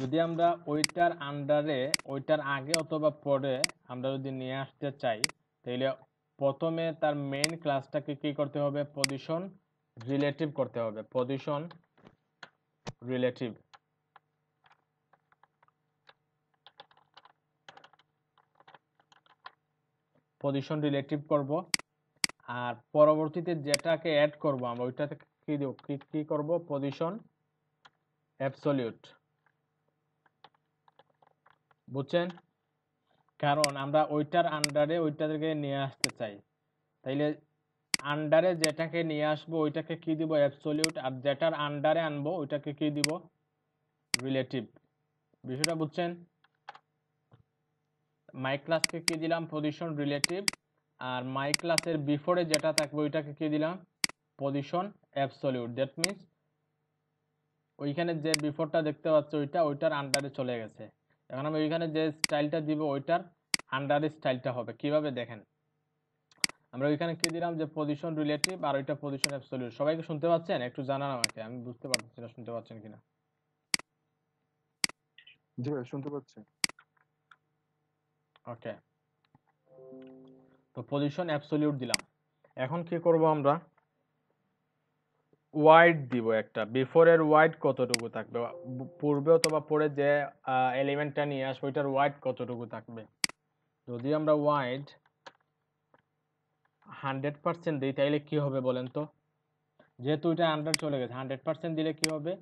যদি আমরা ওইটার আন্ডারে ওইটার আগে অথবা পরে আমরা যদি নিয়ে আসতে চাই তাহলে প্রথমে তার মেন ক্লাসটাকে কি করতে হবে পজিশন রিলেটিভ করতে হবে পজিশন relative পজিশন রিলেটিভ করব আর পরবর্তীতে যেটাকে অ্যাড করব আমরা ওইটাতে কি দেব কি কি করব পজিশন অ্যাবসলিউট বুঝছেন কারণ আমরা ওইটার আন্ডারে ওইটাকে নিয়ে আসতে চাই তাইলে আন্ডারে যেটাকে নিয়ে আসবো ওইটাকে কি দিব অ্যাবসলিউট আর যেটার আন্ডারে আনবো ওইটাকে কি দিব রিলেটিভ বিষয়টা বুঝছেন মাই ক্লাসকে কি দিলাম পজিশন রিলেটিভ আর মাই ক্লাসের বিফোরে যেটা থাকবে ওইটাকে কি দিলাম পজিশন অ্যাবসলিউট দ্যাট মিনস ওইখানে যে বিফোরটা দেখতে পাচ্ছ ওইটা ওইটার আন্ডারে চলে গেছে এখন আমি ওইখানে যে স্টাইলটা দিব ওইটার আন্ডারে স্টাইলটা হবে কিভাবে দেখেন আমরা ওইখানে কি দিলাম যে পজিশন রিলেটিভ আর ওইটা পজিশন অ্যাবসলিউট সবাইকে শুনতে পাচ্ছেন একটু জানান আমাকে আমি বুঝতে পারতেছি না শুনতে পাচ্ছেন কিনা জি শুনতে পাচ্ছি ওকে তো পজিশন অ্যাবসলিউট দিলাম এখন কি করব আমরা ওয়াইড দিব একটা বিফোরের ওয়াইড কতটুকু থাকবে পূর্বে অথবা পরে যে এলিমেন্টটা নিয়ে আসবো ওইটার ওয়াইড কতটুকু থাকবে যদি আমরা ওয়াইড হান্ড্রেড পার্সেন্ট দিই তাইলে কী হবে বলেন তো যেহেতু ওইটা আন্ডার চলে গেছে হান্ড্রেড পার্সেন্ট দিলে কী হবে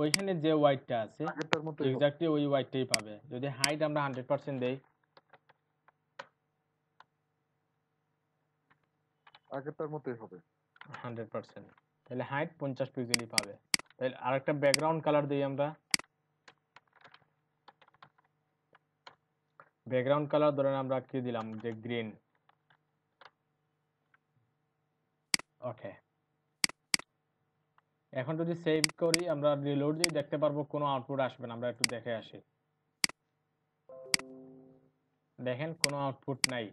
ওইখানে যে ওয়াইটটা আছে এক্স্যাক্টলি ওই ওয়াইটটাই পাবে যদি হাইট আমরা হান্ড্রেড পার্সেন্ট আগেরটার মতোই হবে হান্ড্রেড পার্সেন্ট তাহলে হাইট পঞ্চাশ পিক্সেলই পাবে তাহলে একটা ব্যাকগ্রাউন্ড কালার দিই আমরা ব্যাকগ্রাউন্ড কালার ধরেন আমরা কি দিলাম যে গ্রিন ওকে এখন যদি সেভ করি আমরা রিলোড দিয়ে দেখতে পারবো কোনো আউটপুট আসবে না আমরা একটু দেখে আসি দেখেন কোনো আউটপুট নাই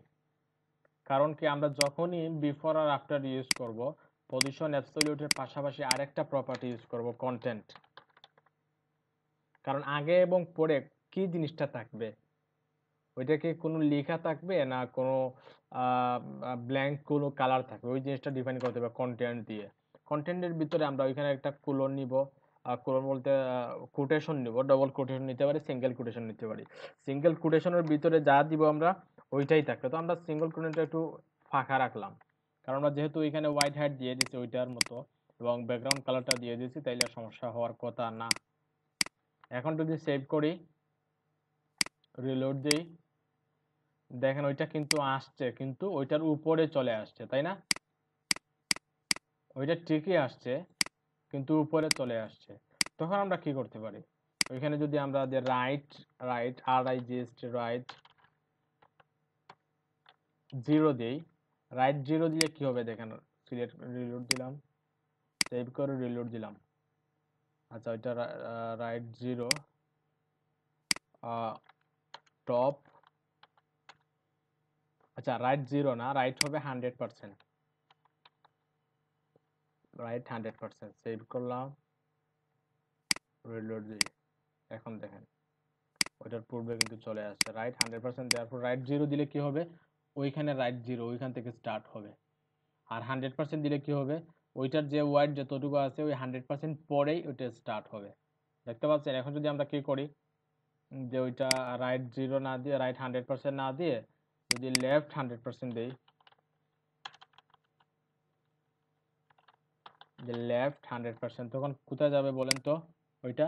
কারণ কি আমরা যখনই বিফোর আর আফটার ইউজ করব পজিশন অ্যাবসলিউটের পাশাপাশি আরেকটা প্রপার্টি ইউজ করব কন্টেন্ট কারণ আগে এবং পরে কি জিনিসটা থাকবে ওইটা কি কোনো লেখা থাকবে না কোনো ব্ল্যাঙ্ক blank কোনো color থাকবে? ওই জিনিসটা define করতে হবে content দিয়ে। content এর ভিতরে আমরা ওইখানে একটা colon নিবো। আর colon বলতে quotation নিবো double quotation নিতে পারি single quotation নিতে পারি। single quotation এর ভিতরে যা দিবো আমরা ওইটাই থাকবে। তো আমরা single quotation টা একটু ফাঁকা রাখলাম। কারণ আমরা যেহেতু এখানে white hat দিয়ে দিছি ওইটার মতো এবং background color টা দিয়ে দিয়েছি তাইলে সমস্যা হওয়ার কথা না। এখন যদি save করি রিলোড দিই দেখেন ওইটা কিন্তু আসছে কিন্তু ওইটার উপরে চলে আসছে তাই না ওইটা ঠিকই আসছে কিন্তু উপরে চলে আসছে তখন আমরা কি করতে পারি ওইখানে যদি আমরা যে রাইট রাইট আর I G S T right zero দিই রাইট জিরো দিলে কি হবে দেখেন সিলেক্ট রিলোড দিলাম সেভ করে রিলোড দিলাম আচ্ছা ওইটা রাইট জিরো টপ আচ্ছা রাইট জিরো না রাইট হবে hundred percent right hundred percent save করলাম রিলোড দিই এখন দেখেন ওইটার পূর্বে কিন্তু চলে আসছে রাইট হান্ড্রেড পারসেন্ট দেওয়ার পর রাইট জিরো দিলে কি হবে ওইখানে রাইট জিরো ওইখান থেকে স্টার্ট হবে আর হান্ড্রেড পারসেন্ট দিলে কি হবে ওইটার যে ওয়াইড যতটুকু আছে ওই হান্ড্রেড পারসেন্ট পরেই ওইটা স্টার্ট হবে দেখতে পাচ্ছেন এখন যদি আমরা কি করি যে ওইটা রাইট জিরো না দিয়ে রাইট হান্ড্রেড পার্সেন্ট না দিয়ে যদি লেফট হান্ড্রেড পার্সেন্ট দেই যে লেফট হান্ড্রেড পার্সেন্ট তখন কোথায় যাবে বলেন তো ওইটা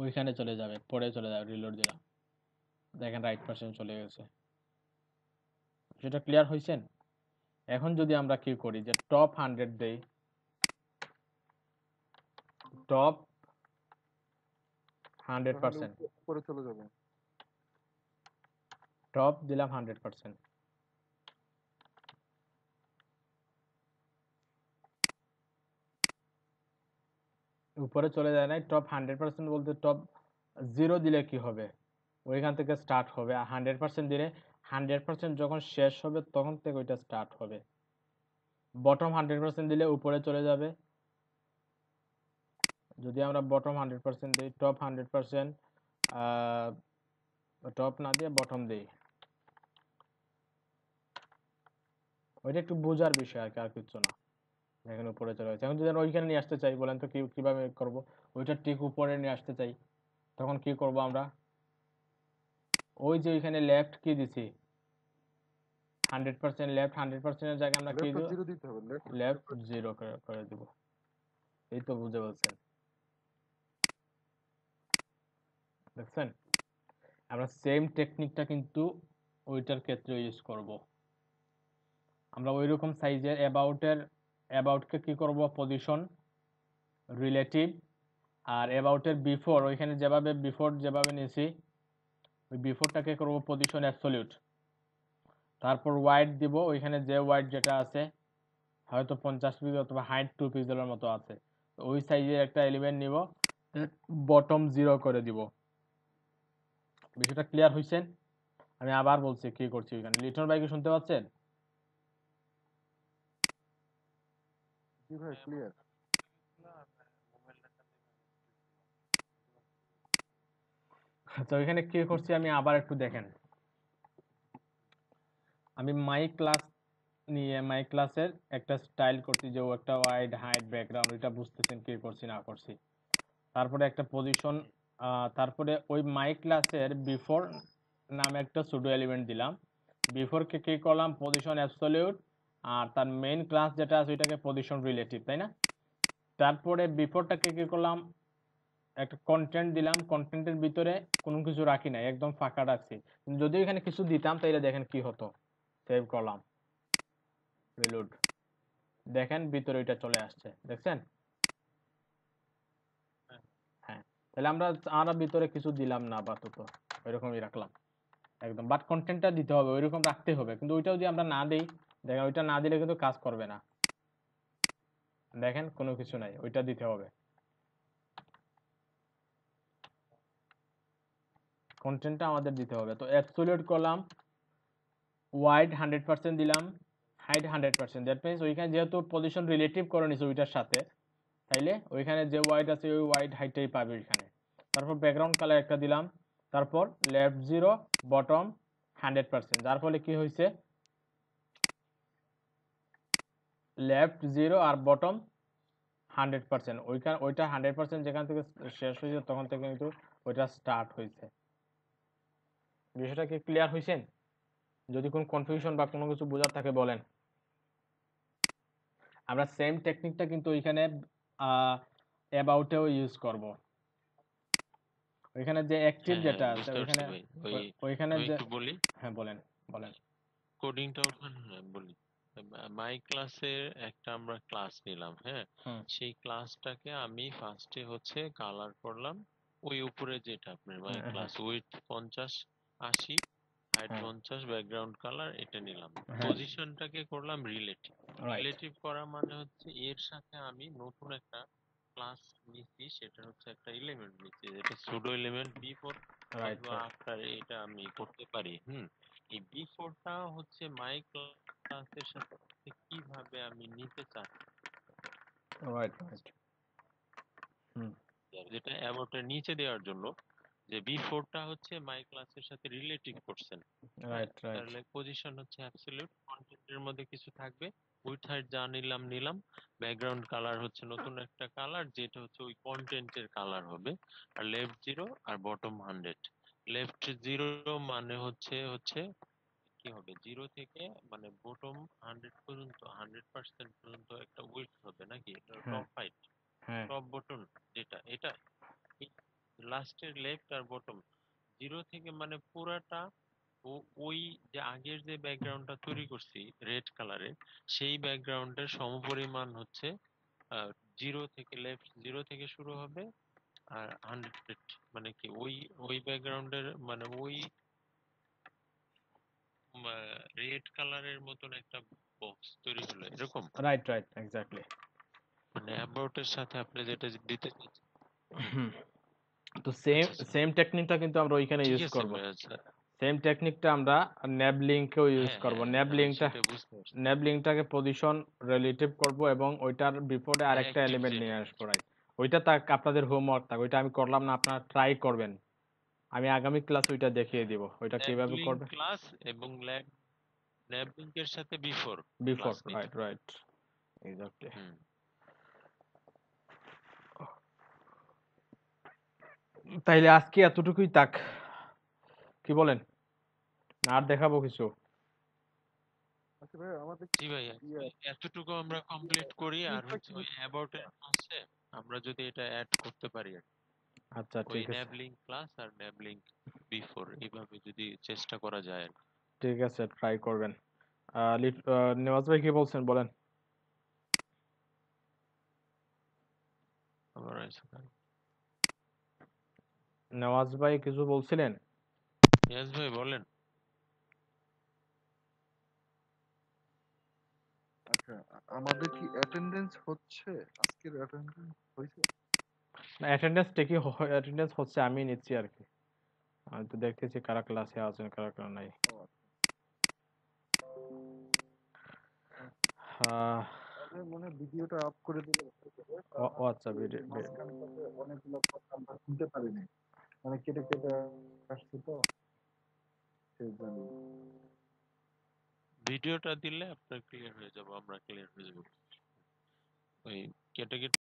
ওইখানে চলে যাবে পরে চলে যাবে রিলোড দিলাম দেখেন রাইট পার্সেন্ট চলে গেছে সেটা ক্লিয়ার হয়েছেন এখন যদি আমরা কি করি যে টপ হান্ড্রেড দেই টপ হান্ড্রেড পার্সেন্ট উপরে চলে যাবে টপ দিলাম হান্ড্রেড পার্সেন্ট উপরে চলে যায় নাই টপ হান্ড্রেড পার্সেন্ট বলতে টপ জিরো দিলে কি হবে ওইখান থেকে স্টার্ট হবে আর হান্ড্রেড পার্সেন্ট দিলে হান্ড্রেড পার্সেন্ট যখন শেষ হবে তখন থেকে ওইটা স্টার্ট হবে বটম হান্ড্রেড পার্সেন্ট দিলে উপরে চলে যাবে যদি আমরা বটম হান্ড্রেড পার্সেন্ট দিই টপ হান্ড্রেড পার্সেন্ট টপ না দিয়ে বটম দিই ওইটা একটু বোঝার বিষয় আর কি আর কিচ্ছু না এখানে উপরে চলে গেছে এখন যদি আমরা ওইখানে নিয়ে আসতে চাই বলেন তো কি কীভাবে করবো ওইটা ঠিক উপরে নিয়ে আসতে চাই তখন কি করব আমরা ওই যে ওইখানে লেফট কি দিছি হান্ড্রেড পার্সেন্ট লেফট হান্ড্রেড পার্সেন্টের জায়গায় আমরা কি দিব লেফট জিরো করে দিব এই তো বুঝে বলছেন দেখছেন আমরা সেম টেকনিকটা কিন্তু ওইটার ক্ষেত্রে ইউজ করব। আমরা ওই রকম সাইজের অ্যাবাউটের অ্যাবাউটকে কী করব পজিশন রিলেটিভ আর অ্যাবাউটের বিফোর ওইখানে যেভাবে বিফোর যেভাবে নিয়েছি ওই বিফোরটাকে করবো পজিশন অ্যাবসলিউট তারপর ওয়াইড দিব ওইখানে যে ওয়াইড যেটা আছে হয়তো পঞ্চাশ পিস অথবা হাইট টু পিক্সেলের মতো আছে ওই সাইজের একটা এলিমেন্ট নিব বটম জিরো করে দিব বিষয়টা ক্লিয়ার হয়েছেন আমি আবার বলছি কি করছি ওইখানে লিটন ভাই কি শুনতে পাচ্ছেন তো এখানে আচ্ছা, কি করছি আমি আবার একটু দেখেন আমি মাই ক্লাস নিয়ে মাই ক্লাসের একটা স্টাইল করছি যে ও একটা ওয়াইড হাইট ব্যাকগ্রাউন্ড এটা বুঝতেছেন কি করছি না করছি তারপরে একটা পজিশন তারপরে ওই মাই ক্লাসের বিফোর নামে একটা সুডো এলিমেন্ট দিলাম বিফোরকে কে করলাম পজিশন অ্যাবসলিউট আর তার মেইন ক্লাস যেটা আছে ওইটাকে পজিশন রিলেটিভ তাই না তারপরে বিফোরটাকে কে করলাম একটা কন্টেন্ট দিলাম কন্টেন্টের ভিতরে কোনো কিছু রাখি নাই একদম ফাঁকা রাখছি যদি এখানে কিছু দিতাম তাইলে দেখেন কি হতো সেভ করলাম রিলোড দেখেন ভিতরে ওইটা চলে আসছে দেখছেন তাহলে আমরা আর ভিতরে কিছু দিলাম না আপাতত ওইরকমই রাখলাম একদম বাট কন্টেন্টটা দিতে হবে ওইরকম রাখতে হবে কিন্তু ওইটাও যদি আমরা না দিই দেখেন ওইটা না দিলে কিন্তু কাজ করবে না দেখেন কোনো কিছু নাই ওইটা দিতে হবে কন্টেন্টটা আমাদের দিতে হবে তো অ্যাবসোলিউট করলাম ওয়াইড হান্ড্রেড পার্সেন্ট দিলাম height hundred percent that means ওইখানে যেহেতু পজিশন রিলেটিভ করে নিছে ওইটার সাথে তাইলে ওইখানে যে হোয়াইট আছে ওই হোয়াইট হাইটটাই পাবে ওইখানে তারপর ব্যাকগ্রাউন্ড কালার একটা দিলাম তারপর left zero bottom hundred percent যার ফলে কি হয়েছে লেফট জিরো আর বটম হান্ড্রেড পার্সেন্ট ওইখানে ওইটা হান্ড্রেড পার্সেন্ট যেখান থেকে শেষ হয়েছে তখন থেকে কিন্তু ওইটা স্টার্ট হয়েছে বিষয়টা কি ক্লিয়ার হয়েছেন যদি কোনো কনফিউশন বা কোনো কিছু বোঝার থাকে বলেন আমরা সেম টেকনিকটা কিন্তু ওইখানে অ্যাবাউটেও ইউজ করব ওইখানে যে অ্যাক্টিভ যেটা হ্যাঁ, আছে ওইখানে ওইখানে যে বলি হ্যাঁ বলেন বলেন কোডিংটা ওখানে হ্যাঁ, বলি মাই ক্লাসের একটা আমরা ক্লাস নিলাম হ্যাঁ সেই ক্লাসটাকে আমি ফার্স্টে হচ্ছে কালার করলাম ওই উপরে যেটা আপনার মাই ক্লাস উইথ পঞ্চাশ আশি আর হ্যাঁ। পঞ্চাশ ব্যাকগ্রাউন্ড কালার এটা নিলাম পজিশনটাকে হ্যাঁ। করলাম রিলেটিভ রিলেটিভ করা মানে হচ্ছে এর সাথে আমি নতুন একটা ক্লাস নিচ্ছি সেটা হচ্ছে একটা এলিমেন্ট নিচ্ছি যেটা সুডো এলিমেন্ট বিফোর অথবা আফটার এটা আমি করতে পারি হুম এই বিফোরটা হচ্ছে মাই ক্লাসের সাথে কিভাবে আমি নিতে চাই রাইট রাইট হুম যেটা অ্যাবাউটের নিচে দেওয়ার জন্য যে বি বিফোরটা হচ্ছে মাই ক্লাসের সাথে রিলেটিভ করছেন রাইট রাইট তাহলে পজিশন হচ্ছে অ্যাবসলিউট কন্টেন্টের মধ্যে কিছু থাকবে উইথ হাইট যা নিলাম নিলাম ব্যাকগ্রাউন্ড কালার হচ্ছে নতুন একটা কালার যেটা হচ্ছে ওই কন্টেন্টের কালার হবে আর লেফট জিরো আর বটম হান্ড্রেড লেফট জিরো মানে হচ্ছে হচ্ছে কি হবে জিরো থেকে মানে বটম হান্ড্রেড পর্যন্ত হান্ড্রেড পার্সেন্ট পর্যন্ত একটা উইথ হবে নাকি এটা টপ হাইট টপ বটন যেটা এটা লাস্টের লেফট আর বটম জিরো থেকে মানে পুরাটা ও ওই যে আগের যে ব্যাকগ্রাউন্ডটা তৈরি করছি রেড কালারের সেই ব্যাকগ্রাউন্ডের সমপরিমাণ হচ্ছে জিরো থেকে লেফট জিরো থেকে শুরু হবে আর হান্ড্রেড মানে কি ওই ওই ব্যাকগ্রাউন্ডের মানে ওই রেড কালারের মতন একটা বক্স তৈরি হলো এরকম রাইট রাইট এক্স্যাক্টলি মানে অ্যাবাউট এর সাথে আপনি যেটা দিতে চাইছেন তো সেম সেম টেকনিকটা কিন্তু আমরা ওইখানে ইউজ করব সেম টেকনিকটা আমরা ন্যাব লিংকেও ইউজ করব ন্যাব লিংকটা ন্যাব লিংকটাকে পজিশন রিলেটিভ করব এবং ওইটার বিপদে হ্যাঁ, আরেকটা এলিমেন্ট নিয়ে আসবো রাইট ওইটা তাক আপনাদের হোমওয়ার্ক থাকে ওইটা আমি করলাম না আপনারা ট্রাই করবেন আমি আগামী ক্লাস ওইটা দেখিয়ে দিব ওইটা কিভাবে করবে ক্লাস এবং ল্যাব ল্যাব লিংকের সাথে before before right right exactly তাইলে আজকে এতটুকুই তাক কি বলেন আর দেখাবো কিছু আচ্ছা জি ভাই এতটুকু আমরা কমপ্লিট করি আর অ্যাবাউট এর আমরা যদি এটা অ্যাড করতে পারি আচ্ছা ঠিক আছে নেবলিং ক্লাস আর নেবলিং বিফোর এইভাবে যদি চেষ্টা করা যায় ঠিক আছে ট্রাই করবেন নেওয়াজ ভাই কি বলছেন বলেন আমার নওয়াজ ভাই কিছু বলছিলেন ইয়াস ভাই বলেন আচ্ছা আমাদের কি অ্যাটেন্ডেন্স হচ্ছে আজকের অ্যাটেন্ডেন্স হয়েছে না অ্যাটেন্ডেন্স ঠিকই অ্যাটেন্ডেন্স হচ্ছে আমি নিচ্ছি আর কি আমি তো দেখতেছি কারা ক্লাসে আছেন কারা কারা নাই আচ্ছা। হ্যাঁ মনে ভিডিওটা আপ করে দিলে ও আচ্ছা ভিডিও অনেকগুলো কথা শুনতে পারিনি মানে কেটে কেটে আসছে তো সেই জন্য ভিডিওটা দিলে আপনার ক্লিয়ার হয়ে যাবে আমরা ক্লিয়ার হয়ে যাব ওই কেটে কেটে